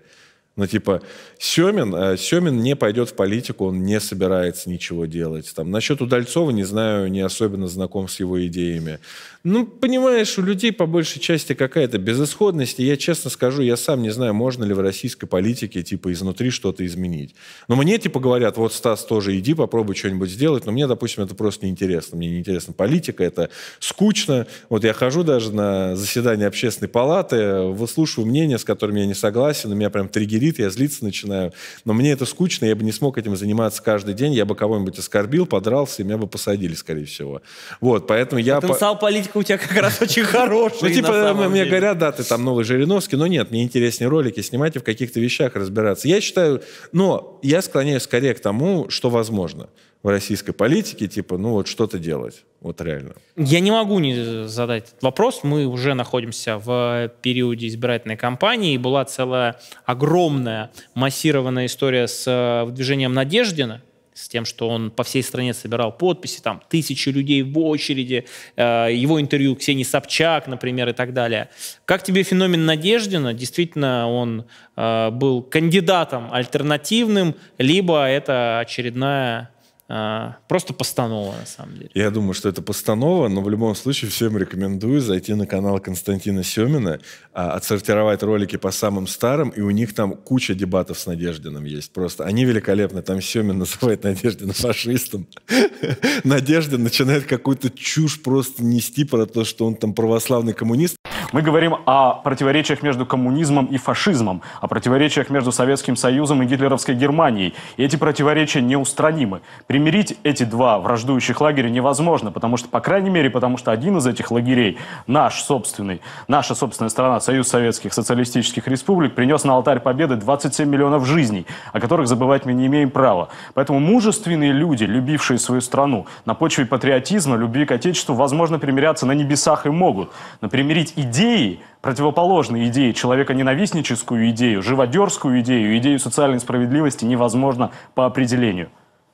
Ну, типа, Семин, э, Семин не пойдет в политику, он не собирается ничего делать. Там, насчет Удальцова, не знаю, не особенно знаком с его идеями. Ну, понимаешь, у людей по большей части какая-то безысходность. И я честно скажу, я сам не знаю, можно ли в российской политике типа изнутри что-то изменить. Но мне типа говорят, вот, Стас, тоже иди, попробуй что-нибудь сделать. Но мне, допустим, это просто неинтересно. Мне неинтересна политика, это скучно. Вот я хожу даже на заседание общественной палаты, выслушиваю мнения, с которыми я не согласен, у меня прям триггерит, я злиться начинаю. Но мне это скучно, я бы не смог этим заниматься каждый день, я бы кого-нибудь оскорбил, подрался, и меня бы посадили, скорее всего. Вот, поэтому я... Потенциал политики математика у тебя как раз <laughs> очень хорошая. Ну, типа, мне говорят, да, ты там новый Жириновский, но нет, мне интереснее ролики снимать и в каких-то вещах разбираться. Я считаю, но я склоняюсь скорее к тому, что возможно в российской политике, типа, ну вот что-то делать, вот реально. Я не могу не задать этот вопрос. Мы уже находимся в периоде избирательной кампании, и была целая огромная массированная история с э, движением Надеждина, с тем, что он по всей стране собирал подписи, там тысячи людей в очереди, э, его интервью Ксении Собчак, например, и так далее. Как тебе феномен Надеждина? Действительно, он э, был кандидатом альтернативным, либо это очередная а, просто постанова, на самом деле. Я думаю, что это постанова, но в любом случае всем рекомендую зайти на канал Константина Семина, а, отсортировать ролики по самым старым, и у них там куча дебатов с Надеждином есть. Просто они великолепны. Там Семин называет Надеждина фашистом. <laughs> Надежда начинает какую-то чушь просто нести про то, что он там православный коммунист. Мы говорим о противоречиях между коммунизмом и фашизмом, о противоречиях между Советским Союзом и гитлеровской Германией. И эти противоречия неустранимы. При примирить эти два враждующих лагеря невозможно, потому что, по крайней мере, потому что один из этих лагерей, наш собственный, наша собственная страна, Союз Советских Социалистических Республик, принес на алтарь победы 27 миллионов жизней, о которых забывать мы не имеем права. Поэтому мужественные люди, любившие свою страну, на почве патриотизма, любви к Отечеству, возможно, примиряться на небесах и могут. Но примирить идеи противоположные идеи, человека-ненавистническую идею, живодерскую идею, идею социальной справедливости невозможно по определению.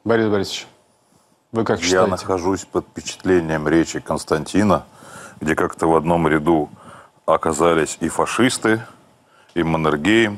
Борис Борисович, вы как считаете? Я нахожусь под впечатлением речи Константина, где как-то в одном ряду оказались и фашисты, и Маннергейм,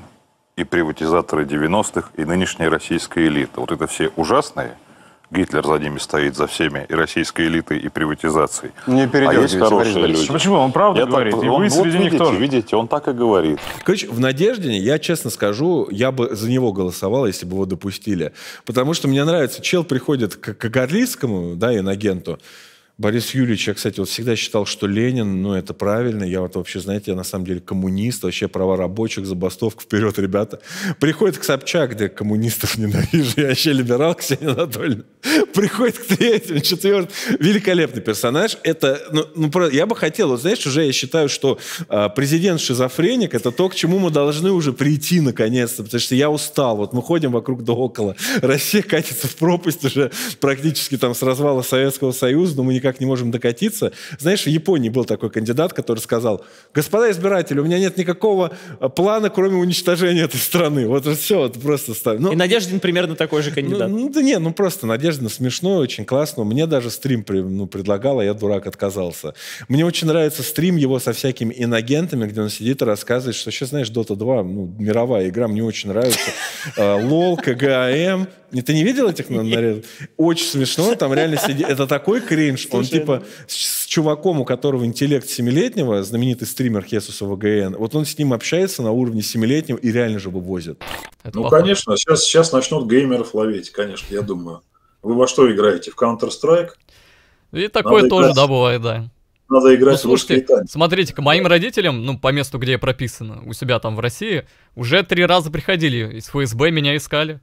и приватизаторы 90-х, и нынешняя российская элита. Вот это все ужасные – Гитлер за ними стоит, за всеми, и российской элитой, и приватизацией. Не а есть хорошие люди. Почему? Он правда я говорит, так, и он, вы среди вот видите, них тоже. Видите, он так и говорит. Короче, в надежде, я честно скажу, я бы за него голосовал, если бы его допустили. Потому что мне нравится, чел приходит к, к Горлицкому, да, инагенту, агенту Борис Юрьевич, я, кстати, вот всегда считал, что Ленин, ну, это правильно. Я вот вообще, знаете, я на самом деле коммунист, вообще права рабочих, забастовка, вперед, ребята. Приходит к Собчак, где коммунистов ненавижу, я вообще либерал, Ксения Анатольевна. Приходит к третьему, четвертому. Великолепный персонаж. Это, ну, ну, я бы хотел, вот знаешь, уже я считаю, что э, а, президент-шизофреник – это то, к чему мы должны уже прийти наконец-то, потому что я устал. Вот мы ходим вокруг да около. Россия катится в пропасть уже практически там с развала Советского Союза, но мы никак никак не можем докатиться. Знаешь, в Японии был такой кандидат, который сказал, господа избиратели, у меня нет никакого э, плана, кроме уничтожения этой страны. Вот все, вот просто ставим. Ну, И Надеждин примерно такой же кандидат. Ну, ну, да не, ну просто Надеждин смешной, очень классно. Мне даже стрим ну, предлагал, а я, дурак, отказался. Мне очень нравится стрим его со всякими инагентами, где он сидит и рассказывает, что сейчас, знаешь, Dota 2, ну, мировая игра, мне очень нравится. Э, лол, КГАМ. Ты не видел этих нарезок? Очень смешно, там реально сидит. Это такой кринж он типа ну с, чуваком, у которого интеллект семилетнего, знаменитый стример Хесуса ВГН, вот он с ним общается на уровне семилетнего и реально же вывозит. ну, конечно, сейчас, сейчас начнут геймеров ловить, конечно, я думаю. Вы во что играете? В Counter-Strike? И такое Надо тоже, играть. да, бывает, да. Надо играть ну, слушайте, Смотрите-ка, моим родителям, ну, по месту, где я прописан, у себя там в России, уже три раза приходили из ФСБ, меня искали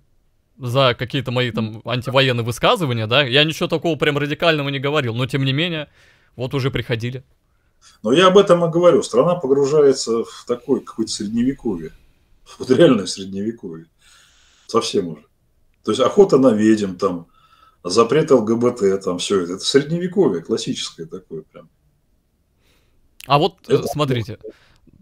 за какие-то мои там антивоенные высказывания, да, я ничего такого прям радикального не говорил, но тем не менее, вот уже приходили. Но я об этом и говорю. Страна погружается в такой какой то средневековье. Вот реальное средневековье. Совсем уже. То есть охота на ведьм, там, запрет ЛГБТ, там все это. Это средневековье классическое такое прям. А вот, э, это смотрите,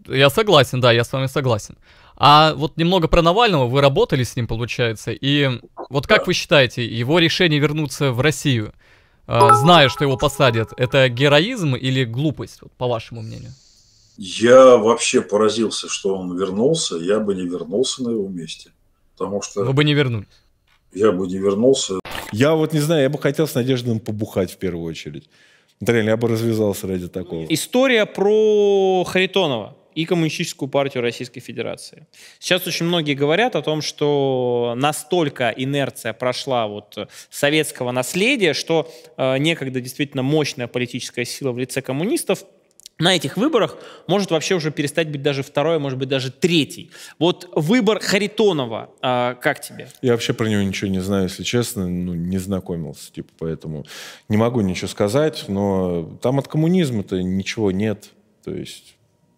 я согласен, да, я с вами согласен. А вот немного про Навального, вы работали с ним, получается, и вот как вы считаете, его решение вернуться в Россию, э, зная, что его посадят, это героизм или глупость, вот, по вашему мнению? Я вообще поразился, что он вернулся, я бы не вернулся на его месте, потому что... Вы бы не вернулись? Я бы не вернулся. Я вот не знаю, я бы хотел с Надеждой побухать в первую очередь. Да, я бы развязался ради такого. История про Харитонова и Коммунистическую партию Российской Федерации. Сейчас очень многие говорят о том, что настолько инерция прошла вот э, советского наследия, что э, некогда действительно мощная политическая сила в лице коммунистов на этих выборах может вообще уже перестать быть даже второй, а может быть, даже третий. Вот выбор Харитонова, э, как тебе? Я вообще про него ничего не знаю, если честно, ну, не знакомился, типа, поэтому не могу ничего сказать, но там от коммунизма-то ничего нет, то есть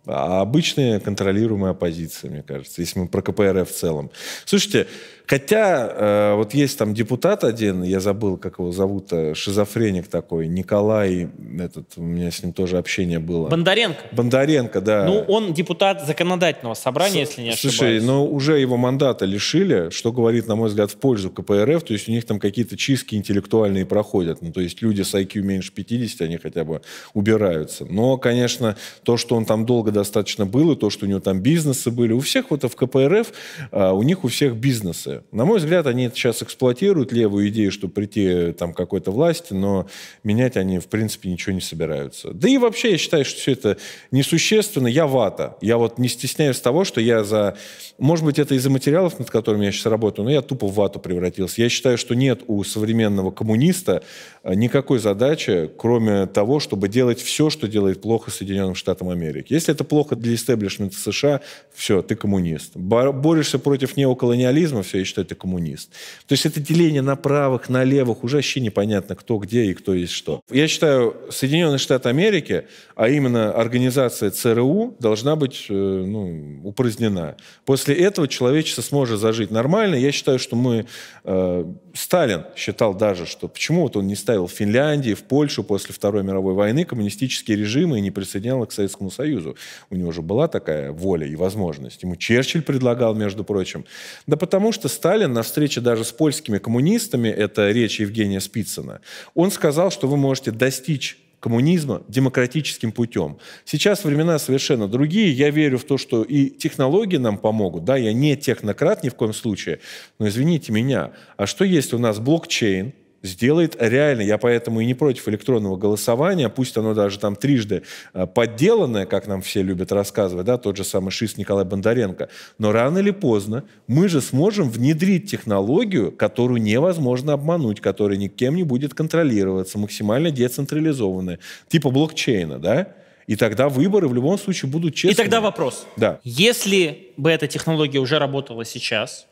а обычные контролируемая оппозиция, мне кажется, если мы про КПРФ в целом. Слушайте, Хотя э, вот есть там депутат один, я забыл, как его зовут, шизофреник такой, Николай, этот, у меня с ним тоже общение было. Бондаренко? Бондаренко, да. Ну, он депутат законодательного собрания, с- если не ошибаюсь. Слушай, ну, но уже его мандата лишили, что говорит, на мой взгляд, в пользу КПРФ, то есть у них там какие-то чистки интеллектуальные проходят, ну, то есть люди с IQ меньше 50, они хотя бы убираются. Но, конечно, то, что он там долго достаточно был, и то, что у него там бизнесы были, у всех вот в КПРФ, а, у них у всех бизнесы бизнесы. На мой взгляд, они сейчас эксплуатируют левую идею, чтобы прийти э, там какой-то власти, но менять они, в принципе, ничего не собираются. Да и вообще, я считаю, что все это несущественно. Я вата. Я вот не стесняюсь того, что я за... Может быть, это из-за материалов, над которыми я сейчас работаю, но я тупо в вату превратился. Я считаю, что нет у современного коммуниста э, никакой задачи, кроме того, чтобы делать все, что делает плохо Соединенным Штатам Америки. Если это плохо для истеблишмента США, все, ты коммунист. Борешься против неоколониализма, все, говорить, что это коммунист. То есть это деление на правых, на левых, уже вообще непонятно, кто где и кто есть что. Я считаю, Соединенные Штаты Америки, а именно организация ЦРУ, должна быть э, ну, упразднена. После этого человечество сможет зажить нормально. Я считаю, что мы э, Сталин считал даже, что почему вот он не ставил в Финляндии, в Польшу после Второй мировой войны коммунистические режимы и не присоединял их к Советскому Союзу. У него же была такая воля и возможность. Ему Черчилль предлагал, между прочим. Да потому что Сталин на встрече даже с польскими коммунистами, это речь Евгения Спицына, он сказал, что вы можете достичь коммунизма демократическим путем. Сейчас времена совершенно другие. Я верю в то, что и технологии нам помогут. Да, я не технократ ни в коем случае, но извините меня. А что есть у нас блокчейн, сделает реально. Я поэтому и не против электронного голосования, пусть оно даже там трижды э, подделанное, как нам все любят рассказывать, да, тот же самый ШИС Николай Бондаренко. Но рано или поздно мы же сможем внедрить технологию, которую невозможно обмануть, которая никем не будет контролироваться, максимально децентрализованная, типа блокчейна, да? И тогда выборы в любом случае будут честными. И тогда вопрос. Да. Если бы эта технология уже работала сейчас,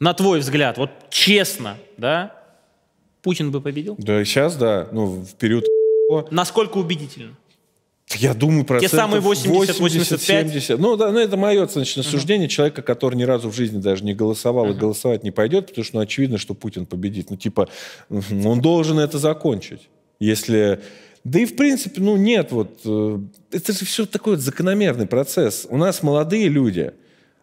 на твой взгляд, вот честно, да, Путин бы победил? Да, сейчас, да. Ну, в период... <laughs> Насколько убедительно? Я думаю, процентов Те самые 80, 80 85. 70. Ну, да, ну, это мое оценочное угу. суждение человека, который ни разу в жизни даже не голосовал угу. и голосовать не пойдет, потому что ну, очевидно, что Путин победит. Ну, типа, <laughs> он должен это закончить. Если... Да и, в принципе, ну, нет, вот... Э, это же все такой вот закономерный процесс. У нас молодые люди,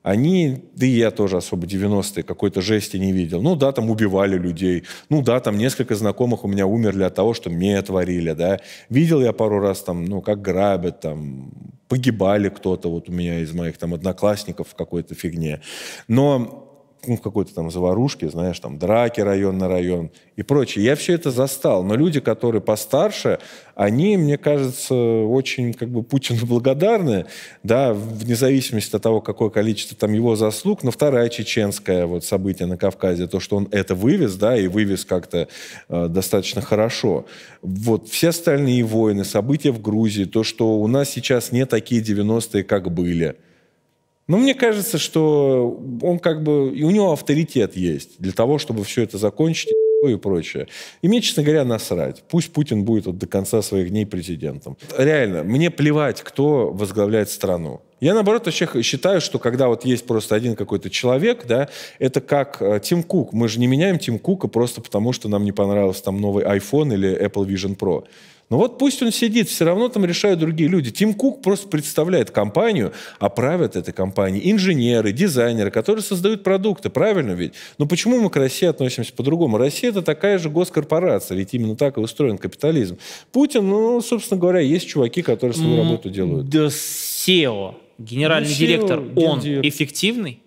они, да и я тоже особо 90-е какой-то жести не видел. Ну да, там убивали людей, ну да, там несколько знакомых у меня умерли от того, что мне творили, да. Видел я пару раз там, ну, как грабят, там, погибали кто-то вот у меня из моих там одноклассников в какой-то фигне. Но в какой-то там заварушке, знаешь, там драки район на район и прочее. Я все это застал. Но люди, которые постарше, они, мне кажется, очень как бы Путину <laughs> благодарны, да, вне зависимости от того, какое количество там его заслуг. Но вторая чеченская вот событие на Кавказе, то, что он это вывез, да, и вывез как-то э, достаточно хорошо. Вот все остальные войны, события в Грузии, то, что у нас сейчас не такие 90-е, как были – ну, мне кажется, что он как бы... И у него авторитет есть для того, чтобы все это закончить и прочее. И мне, честно говоря, насрать. Пусть Путин будет вот до конца своих дней президентом. Реально, мне плевать, кто возглавляет страну. Я, наоборот, вообще считаю, что когда вот есть просто один какой-то человек, да, это как э, Тим Кук. Мы же не меняем Тим Кука просто потому, что нам не понравился там новый iPhone или Apple Vision Pro. Но ну вот пусть он сидит, все равно там решают другие люди. Тим Кук просто представляет компанию, а правят этой компании инженеры, дизайнеры, которые создают продукты. Правильно ведь? Но почему мы к России относимся по-другому? Россия – это такая же госкорпорация, ведь именно так и устроен капитализм. Путин, ну, собственно говоря, есть чуваки, которые свою работу делают. Да SEO, генеральный ну, директор, он гендир. эффективный?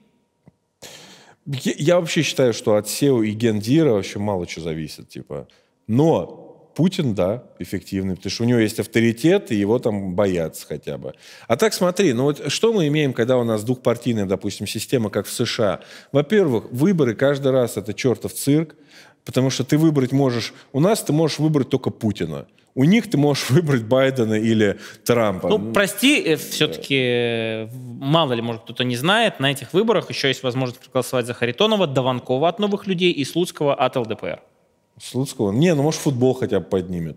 Я, вообще считаю, что от SEO и гендира вообще мало что зависит, типа. Но Путин, да, эффективный, потому что у него есть авторитет, и его там боятся хотя бы. А так смотри, ну вот что мы имеем, когда у нас двухпартийная, допустим, система, как в США? Во-первых, выборы каждый раз это чертов цирк, потому что ты выбрать можешь... У нас ты можешь выбрать только Путина. У них ты можешь <laughs> выбрать Байдена или Трампа. Ну, прости, э, все-таки э, мало ли, может, кто-то не знает, на этих выборах еще есть возможность проголосовать за Харитонова, Даванкова от «Новых людей» и Слуцкого от ЛДПР. Слуцкого? Не, ну может футбол хотя бы поднимет.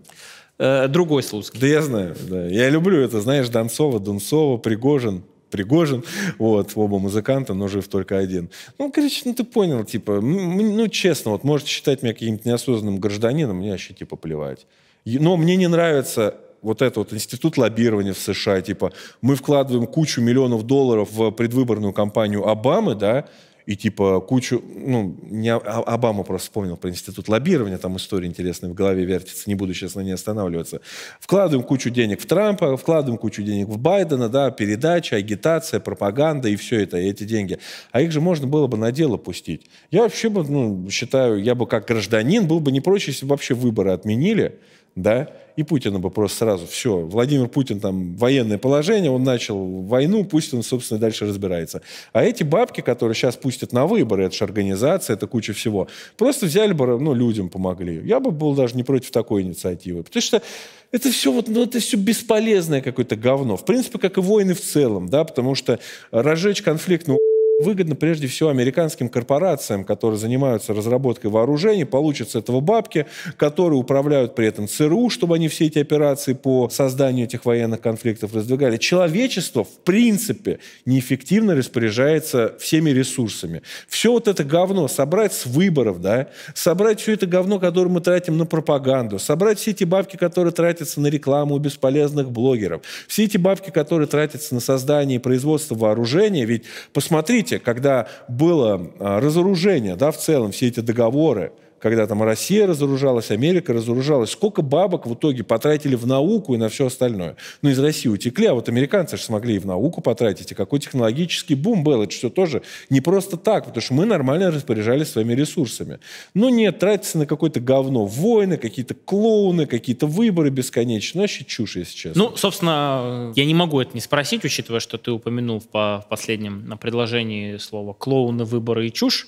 Э, другой Слуцкий. Да я знаю, да. Я люблю это, знаешь, Донцова, Дунцова, Пригожин. Пригожин, вот, оба музыканта, но жив только один. Ну, короче, ну ты понял, типа, ну, честно, вот можете считать меня каким-то неосознанным гражданином, мне вообще, типа, плевать. Но мне не нравится вот это вот институт лоббирования в США, типа, мы вкладываем кучу миллионов долларов в предвыборную кампанию Обамы, да, и типа кучу, ну, не Обаму просто вспомнил про институт лоббирования, там история интересная в голове вертится, не буду сейчас на ней останавливаться. Вкладываем кучу денег в Трампа, вкладываем кучу денег в Байдена, да, передача, агитация, пропаганда и все это, и эти деньги. А их же можно было бы на дело пустить. Я вообще бы, ну, считаю, я бы как гражданин был бы не проще, если бы вообще выборы отменили, да, и Путину бы просто сразу, все, Владимир Путин там военное положение, он начал войну, пусть он, собственно, дальше разбирается. А эти бабки, которые сейчас пустят на выборы, это же организация, это куча всего, просто взяли бы, ну, людям помогли. Я бы был даже не против такой инициативы, потому что это все вот, ну, это все бесполезное какое-то говно. В принципе, как и войны в целом, да, потому что разжечь конфликт, ну, выгодно прежде всего американским корпорациям, которые занимаются разработкой вооружений, получат с этого бабки, которые управляют при этом ЦРУ, чтобы они все эти операции по созданию этих военных конфликтов раздвигали. Человечество, в принципе, неэффективно распоряжается всеми ресурсами. Все вот это говно собрать с выборов, да, собрать все это говно, которое мы тратим на пропаганду, собрать все эти бабки, которые тратятся на рекламу бесполезных блогеров, все эти бабки, которые тратятся на создание и производство вооружения, ведь посмотрите, сути, когда было а, разоружение да, в целом, все эти договоры, когда там Россия разоружалась, Америка разоружалась, сколько бабок в итоге потратили в науку и на все остальное. Ну, из России утекли, а вот американцы же смогли и в науку потратить, и какой технологический бум был, это все тоже не просто так, потому что мы нормально распоряжались своими ресурсами. Но ну, нет, тратится на какое-то говно войны, какие-то клоуны, какие-то выборы бесконечные, ну, вообще чушь, если честно. Ну, собственно, я не могу это не спросить, учитывая, что ты упомянул в последнем предложении слово «клоуны», «выборы» и «чушь».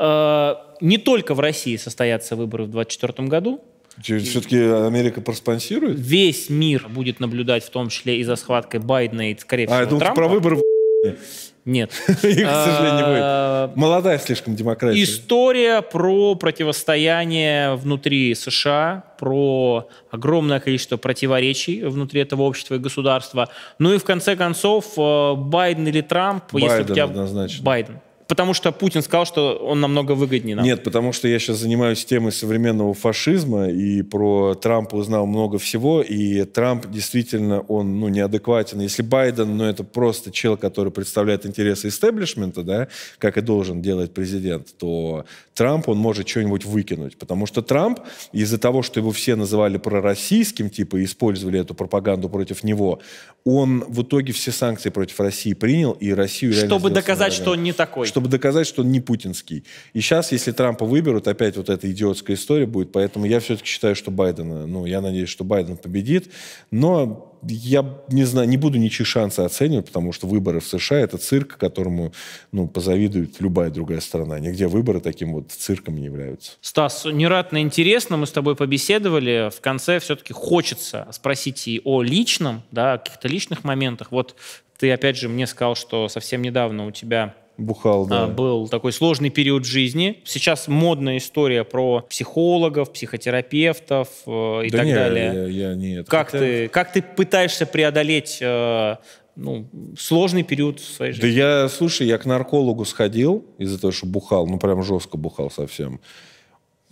Э, не только в России состоятся выборы в 2024 году. Все-таки Америка проспонсирует? Весь мир будет наблюдать, в том числе и за схваткой Байдена и, скорее а, всего, А, это Трампа. про выборы в <laughs> нет. <laughs> Их, к сожалению, не будет. А, Молодая слишком демократия. История про противостояние внутри США, про огромное количество противоречий внутри этого общества и государства. Ну и в конце концов, э, Байден или Трамп, Байден, если у тебя... однозначно. Байден. Потому что Путин сказал, что он намного выгоднее нам. Нет, потому что я сейчас занимаюсь темой современного фашизма, и про Трампа узнал много всего, и Трамп действительно, он ну, неадекватен. Если Байден, ну это просто чел, который представляет интересы истеблишмента, да, как и должен делать президент, то Трамп, он может что-нибудь выкинуть. Потому что Трамп, из-за того, что его все называли пророссийским, типа, и использовали эту пропаганду против него, он в итоге все санкции против России принял, и Россию Чтобы доказать, что он не такой. Чтобы чтобы доказать, что он не путинский. И сейчас, если Трампа выберут, опять вот эта идиотская история будет. Поэтому я все-таки считаю, что Байдена, ну, я надеюсь, что Байден победит. Но я не знаю, не буду ничьи шансы оценивать, потому что выборы в США это цирк, которому ну, позавидует любая другая страна. Нигде выборы таким вот цирком не являются. Стас, нератно интересно, мы с тобой побеседовали. В конце все-таки хочется спросить и о личном, да, о каких-то личных моментах. Вот ты, опять же, мне сказал, что совсем недавно у тебя Бухал, а, да. Был такой сложный период жизни. Сейчас модная история про психологов, психотерапевтов э, и да так не, далее. Я, я нет. Как, Хотя... ты, как ты пытаешься преодолеть э, ну, сложный период в своей жизни? Да я, слушай, я к наркологу сходил из-за того, что бухал, ну прям жестко бухал совсем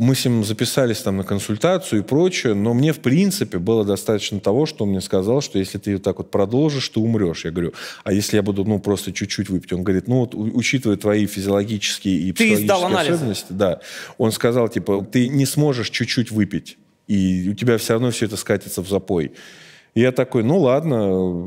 мы с ним записались там на консультацию и прочее, но мне, в принципе, было достаточно того, что он мне сказал, что если ты так вот продолжишь, ты умрешь. Я говорю, а если я буду, ну, просто чуть-чуть выпить? Он говорит, ну, вот, учитывая твои физиологические и психологические особенности, да, он сказал, типа, ты не сможешь чуть-чуть выпить, и у тебя все равно все это скатится в запой. И я такой, ну, ладно,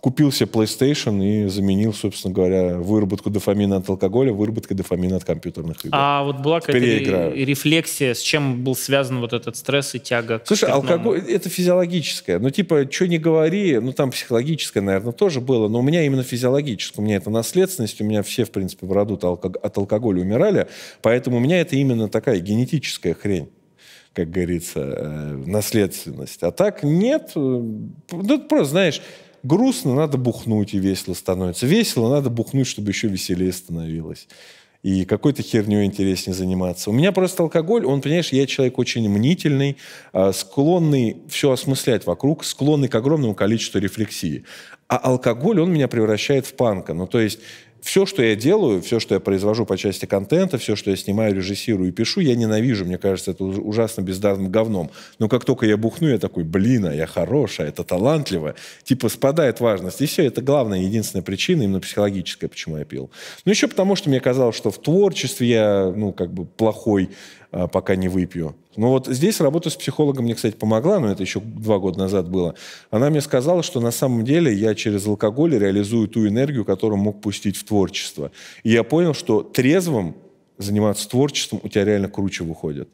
купил себе PlayStation и заменил, собственно говоря, выработку дофамина от алкоголя выработкой дофамина от компьютерных игр. А вот была какая-то рефлексия, с чем был связан вот этот стресс и тяга? Слушай, к алкоголь — это физиологическое. Ну, типа, что не говори, ну, там психологическое, наверное, тоже было, но у меня именно физиологическое. У меня это наследственность, у меня все, в принципе, в роду от алкоголя умирали, поэтому у меня это именно такая генетическая хрень как говорится, э, наследственность. А так нет. Э, ну, просто, знаешь, грустно, надо бухнуть, и весело становится. Весело, надо бухнуть, чтобы еще веселее становилось. И какой-то херню интереснее заниматься. У меня просто алкоголь, он, понимаешь, я человек очень мнительный, а, склонный все осмыслять вокруг, склонный к огромному количеству рефлексии. А алкоголь, он меня превращает в панка. Ну, то есть все, что я делаю, все, что я произвожу по части контента, все, что я снимаю, режиссирую и пишу, я ненавижу. Мне кажется, это ужасно бездарным говном. Но как только я бухну, я такой, блин, а я хорошая, это талантливо. Типа спадает важность. И все, это главная, единственная причина, именно психологическая, почему я пил. Ну, еще потому, что мне казалось, что в творчестве я, ну, как бы плохой, Э, пока не выпью. Ну вот здесь работа с психологом мне, кстати, помогла, но это еще два года назад было. Она мне сказала, что на самом деле я через алкоголь реализую ту энергию, которую мог пустить в творчество. И я понял, что трезвым заниматься творчеством у тебя реально круче выходит.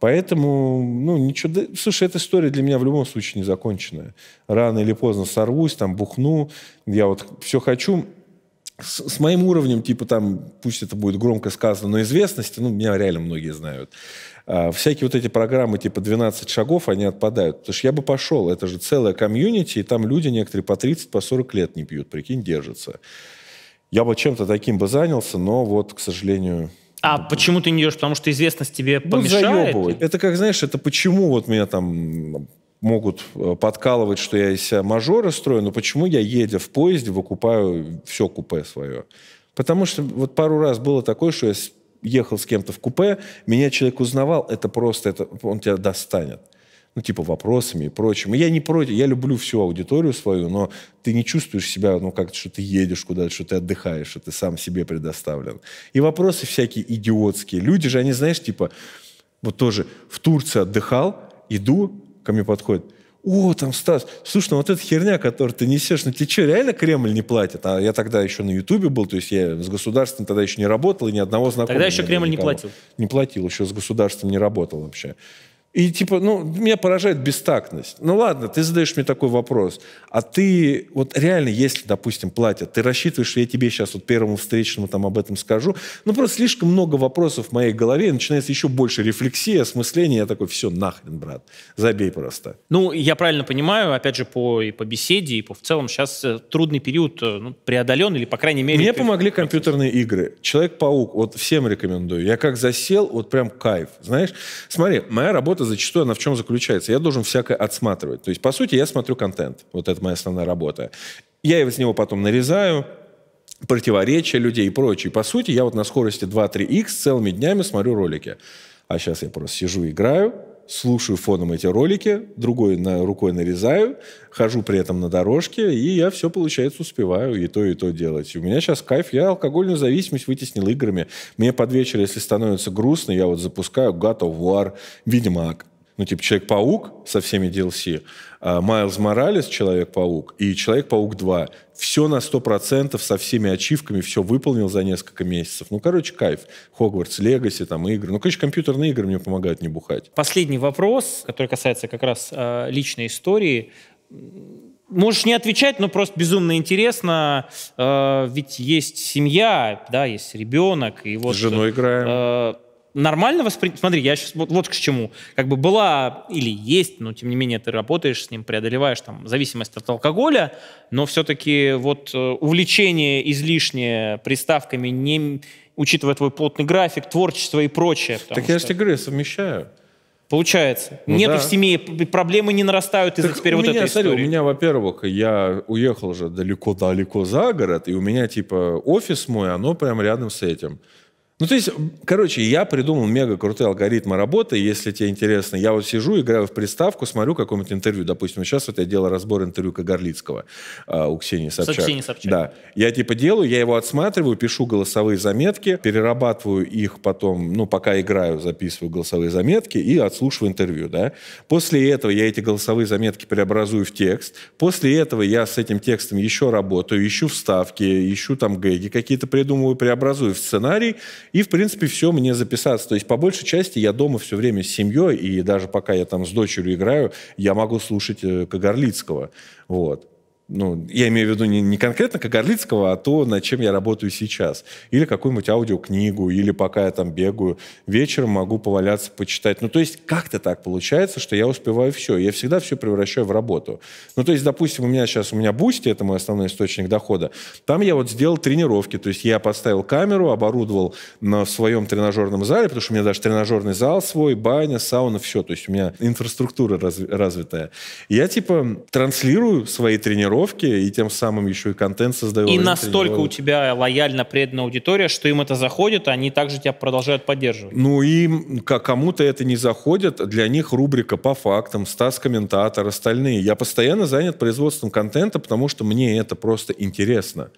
Поэтому, ну, ничего... слушай, эта история для меня в любом случае не законченная. Рано или поздно сорвусь, там, бухну. Я вот все хочу с, с моим уровнем, типа там, пусть это будет громко сказано, но известность ну, меня реально многие знают. А, всякие вот эти программы типа 12 шагов, они отпадают. Потому что я бы пошел, это же целая комьюнити, и там люди некоторые по 30, по 40 лет не пьют, прикинь, держатся. Я бы чем-то таким бы занялся, но вот, к сожалению... А вот, почему ты не идешь? Потому что известность тебе ну, помешает? Заебывает. Это как, знаешь, это почему вот меня там могут э, подкалывать, что я из себя мажора строю, но почему я, едя в поезде, выкупаю все купе свое? Потому что вот пару раз было такое, что я ехал с кем-то в купе, меня человек узнавал, это просто, это, он тебя достанет. Ну, типа вопросами и прочим. И я не против, я люблю всю аудиторию свою, но ты не чувствуешь себя, ну, как-то, что ты едешь куда-то, что ты отдыхаешь, что ты сам себе предоставлен. И вопросы всякие идиотские. Люди же, они, знаешь, типа, вот тоже в Турции отдыхал, иду, ко мне подходит, о, там, Стас, слушай, ну вот эта херня, которую ты несешь, ну тебе что, реально Кремль не платит? А я тогда еще на Ютубе был, то есть я с государством тогда еще не работал, и ни одного знакомого. Тогда еще Кремль никого. не платил? Не платил, еще с государством не работал вообще. И типа, ну, меня поражает бестактность. Ну ладно, ты задаешь мне такой вопрос. А ты, вот реально, если, допустим, платят, ты рассчитываешь, что я тебе сейчас вот первому встречному там об этом скажу? Ну просто слишком много вопросов в моей голове, и начинается еще больше рефлексии, осмысления. Я такой, все, нахрен, брат, забей просто. Ну, я правильно понимаю, опять же, по, и по беседе, и по в целом, сейчас э, трудный период э, ну, преодолен, или, по крайней мере... Мне помогли процесс. компьютерные игры. Человек-паук, вот всем рекомендую. Я как засел, вот прям кайф, знаешь? Смотри, моя работа работа зачастую, она в чем заключается? Я должен всякое отсматривать. То есть, по сути, я смотрю контент. Вот это моя основная работа. Я его с него потом нарезаю, противоречия людей и прочее. По сути, я вот на скорости 2-3х целыми днями смотрю ролики. А сейчас я просто сижу, играю, слушаю фоном эти ролики, другой на, рукой нарезаю, хожу при этом на дорожке, и я все, получается, успеваю и то, и то делать. И у меня сейчас кайф, я алкогольную зависимость вытеснил играми. Мне под вечер, если становится грустно, я вот запускаю God of War, Ведьмак ну, типа Человек-паук со всеми DLC, а, Майлз Моралес, Человек-паук и Человек-паук 2. Все на 100%, со всеми ачивками, все выполнил за несколько месяцев. Ну, короче, кайф. Хогвартс, Легаси, там, игры. Ну, короче компьютерные игры мне помогают не бухать. Последний вопрос, который касается как раз э, личной истории. Можешь не отвечать, но просто безумно интересно. Э, ведь есть семья, да, есть ребенок. И вот, С женой играем. Э, нормально воспринимать... Смотри, я сейчас вот, вот к чему. Как бы была или есть, но тем не менее ты работаешь с ним, преодолеваешь там зависимость от алкоголя, но все-таки вот э, увлечение излишнее приставками, не, учитывая твой плотный график, творчество и прочее. Так я же тебе говорю, я совмещаю. Получается. Ну, Нету да. в семье, проблемы не нарастают из-за теперь вот меня, этой истории. Смотри, у меня, во-первых, я уехал же далеко-далеко за город, и у меня, типа, офис мой, оно прям рядом с этим. Ну, то есть, короче, я придумал мега крутые алгоритмы работы, если тебе интересно. Я вот сижу, играю в приставку, смотрю какое-нибудь интервью. Допустим, сейчас вот я делал разбор интервью Кагарлицкого э, у Ксении Собчак. С Ксении Собчак. Да. Я типа делаю, я его отсматриваю, пишу голосовые заметки, перерабатываю их потом, ну, пока играю, записываю голосовые заметки и отслушиваю интервью, да. После этого я эти голосовые заметки преобразую в текст. После этого я с этим текстом еще работаю, ищу вставки, ищу там гэги какие-то придумываю, преобразую в сценарий, и, в принципе, все мне записаться. То есть, по большей части, я дома все время с семьей, и даже пока я там с дочерью играю, я могу слушать э, Кагарлицкого. Вот ну, я имею в виду не, не конкретно как Орлицкого, а то, над чем я работаю сейчас. Или какую-нибудь аудиокнигу, или пока я там бегаю, вечером могу поваляться, почитать. Ну, то есть как-то так получается, что я успеваю все. Я всегда все превращаю в работу. Ну, то есть, допустим, у меня сейчас, у меня Бусти, это мой основной источник дохода, там я вот сделал тренировки. То есть я поставил камеру, оборудовал на, в своем тренажерном зале, потому что у меня даже тренажерный зал свой, баня, сауна, все. То есть у меня инфраструктура разв, развитая. Я, типа, транслирую свои тренировки тренировки, и тем самым еще и контент создаю. И настолько у тебя лояльно преданная аудитория, что им это заходит, а они также тебя продолжают поддерживать. Ну и кому-то это не заходит, для них рубрика по фактам, Стас комментатор, остальные. Я постоянно занят производством контента, потому что мне это просто интересно.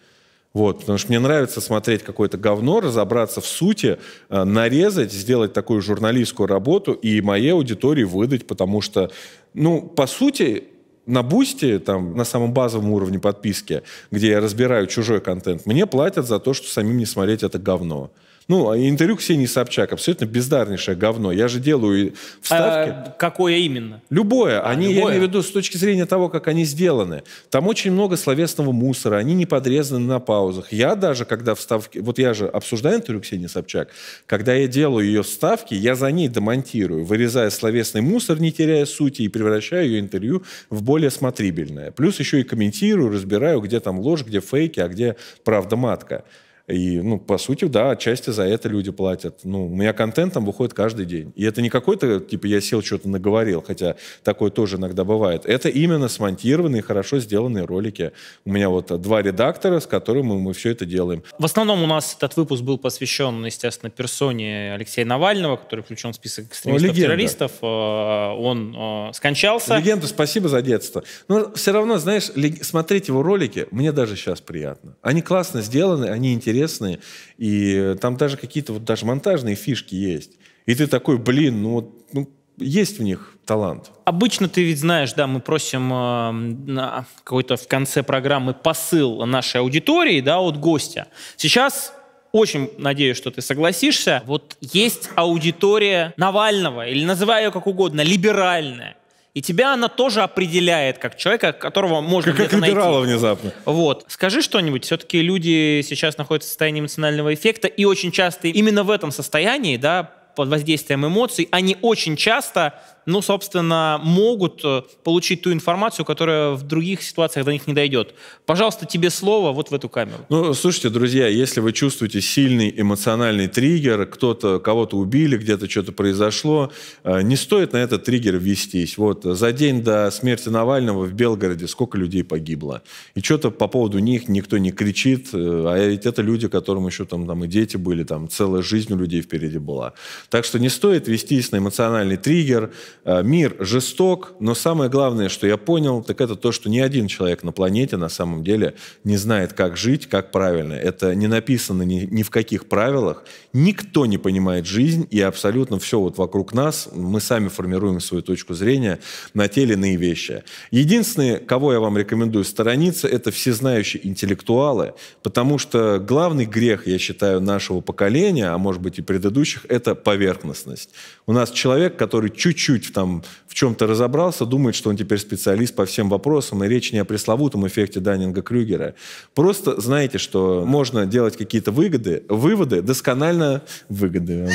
Вот, потому что мне нравится смотреть какое-то говно, разобраться в сути, э, нарезать, сделать такую журналистскую работу и моей аудитории выдать, потому что, ну, по сути, на Бусти, там, на самом базовом уровне подписки, где я разбираю чужой контент, мне платят за то, что самим не смотреть это говно. Ну, а интервью Ксении Собчак абсолютно бездарнейшее говно. Я же делаю а, вставки. А, какое именно? Любое. А, они, любое? я имею в виду, с точки зрения того, как они сделаны. Там очень много словесного мусора, они не подрезаны на паузах. Я даже, когда вставки... Вот я же обсуждаю интервью Ксении Собчак. Когда я делаю ее вставки, я за ней демонтирую, вырезая словесный мусор, не теряя сути, и превращаю ее интервью в более смотрибельное. Плюс еще и комментирую, разбираю, где там ложь, где фейки, а где правда матка. И, ну, по сути, да, отчасти за это люди платят. Ну, у меня контент там выходит каждый день. И это не какой-то, типа, я сел, что-то наговорил, хотя такое тоже иногда бывает. Это именно смонтированные, хорошо сделанные ролики. У меня вот два редактора, с которыми мы, все это делаем. В основном у нас этот выпуск был посвящен, естественно, персоне Алексея Навального, который включен в список экстремистов-террористов. Э, он э, скончался. Легенда, спасибо за детство. Но все равно, знаешь, смотреть его ролики мне даже сейчас приятно. Они классно сделаны, они интересны интересные, и там даже какие-то вот даже монтажные фишки есть. И ты такой, блин, ну вот ну, есть в них талант. Обычно ты ведь знаешь, да, мы просим э, на какой-то в конце программы посыл нашей аудитории, да, от гостя. Сейчас очень надеюсь, что ты согласишься. Вот есть аудитория Навального, или называю ее как угодно, либеральная и тебя она тоже определяет как человека, которого можно как, где-то найти. Как внезапно. Вот. Скажи что-нибудь. Все-таки люди сейчас находятся в состоянии эмоционального эффекта, и очень часто именно в этом состоянии, да, под воздействием эмоций, они очень часто ну, собственно, могут э, получить ту информацию, которая в других ситуациях до них не дойдет. Пожалуйста, тебе слово вот в эту камеру. Ну, слушайте, друзья, если вы чувствуете сильный эмоциональный триггер, кто-то, кого-то убили, где-то что-то произошло, э, не стоит на этот триггер вестись. Вот за день до смерти Навального в Белгороде сколько людей погибло. И что-то по поводу них никто не кричит, э, а ведь это люди, которым еще там, там и дети были, там целая жизнь у людей впереди была. Так что не стоит вестись на эмоциональный триггер, Э, мир жесток, но самое главное, что я понял, так это то, что ни один человек на планете на самом деле не знает, как жить, как правильно. Это не написано ни, ни в каких правилах. Никто не понимает жизнь, и абсолютно все вот вокруг нас, мы сами формируем свою точку зрения на те или иные вещи. Единственное, кого я вам рекомендую сторониться, это всезнающие интеллектуалы, потому что главный грех, я считаю, нашего поколения, а может быть и предыдущих, это поверхностность. У нас человек, который чуть-чуть чуть-чуть там в чем-то разобрался, думает, что он теперь специалист по всем вопросам, и речь не о пресловутом эффекте Даннинга-Крюгера. Просто знаете, что можно делать какие-то выгоды, выводы, досконально выгоды.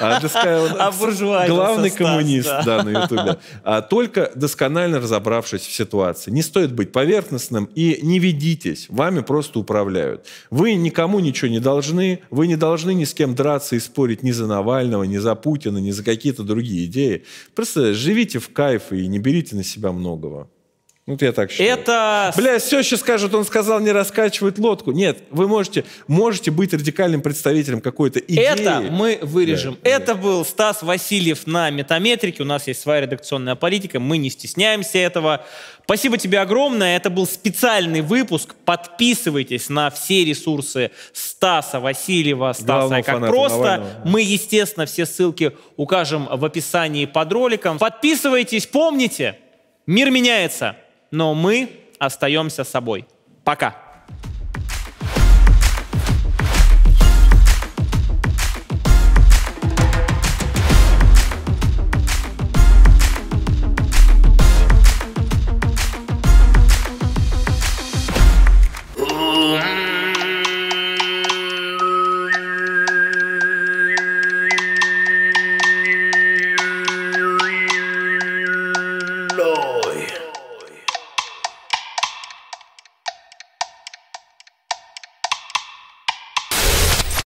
А, <laughs> главный коммунист, да, на Ютубе. А только досконально разобравшись в ситуации. Не стоит быть поверхностным и не ведитесь, вами просто управляют. Вы никому ничего не должны, вы не должны ни с кем драться и спорить ни за Навального, ни за Путина, ни за какие-то другие идеи. Просто живите в кайф и не берите на себя многого. Вот я так считаю. Это... Бля, все сейчас скажут, он сказал, не раскачивает лодку. Нет, вы можете, можете быть радикальным представителем какой-то идеи. Это мы вырежем. Да, это да. был Стас Васильев на Метаметрике. У нас есть своя редакционная политика. Мы не стесняемся этого. Спасибо тебе огромное. Это был специальный выпуск. Подписывайтесь на все ресурсы Стаса Васильева, Стаса Главного как просто. Навального. Мы, естественно, все ссылки укажем в описании под роликом. Подписывайтесь, помните, мир меняется но мы остаемся собой. Пока.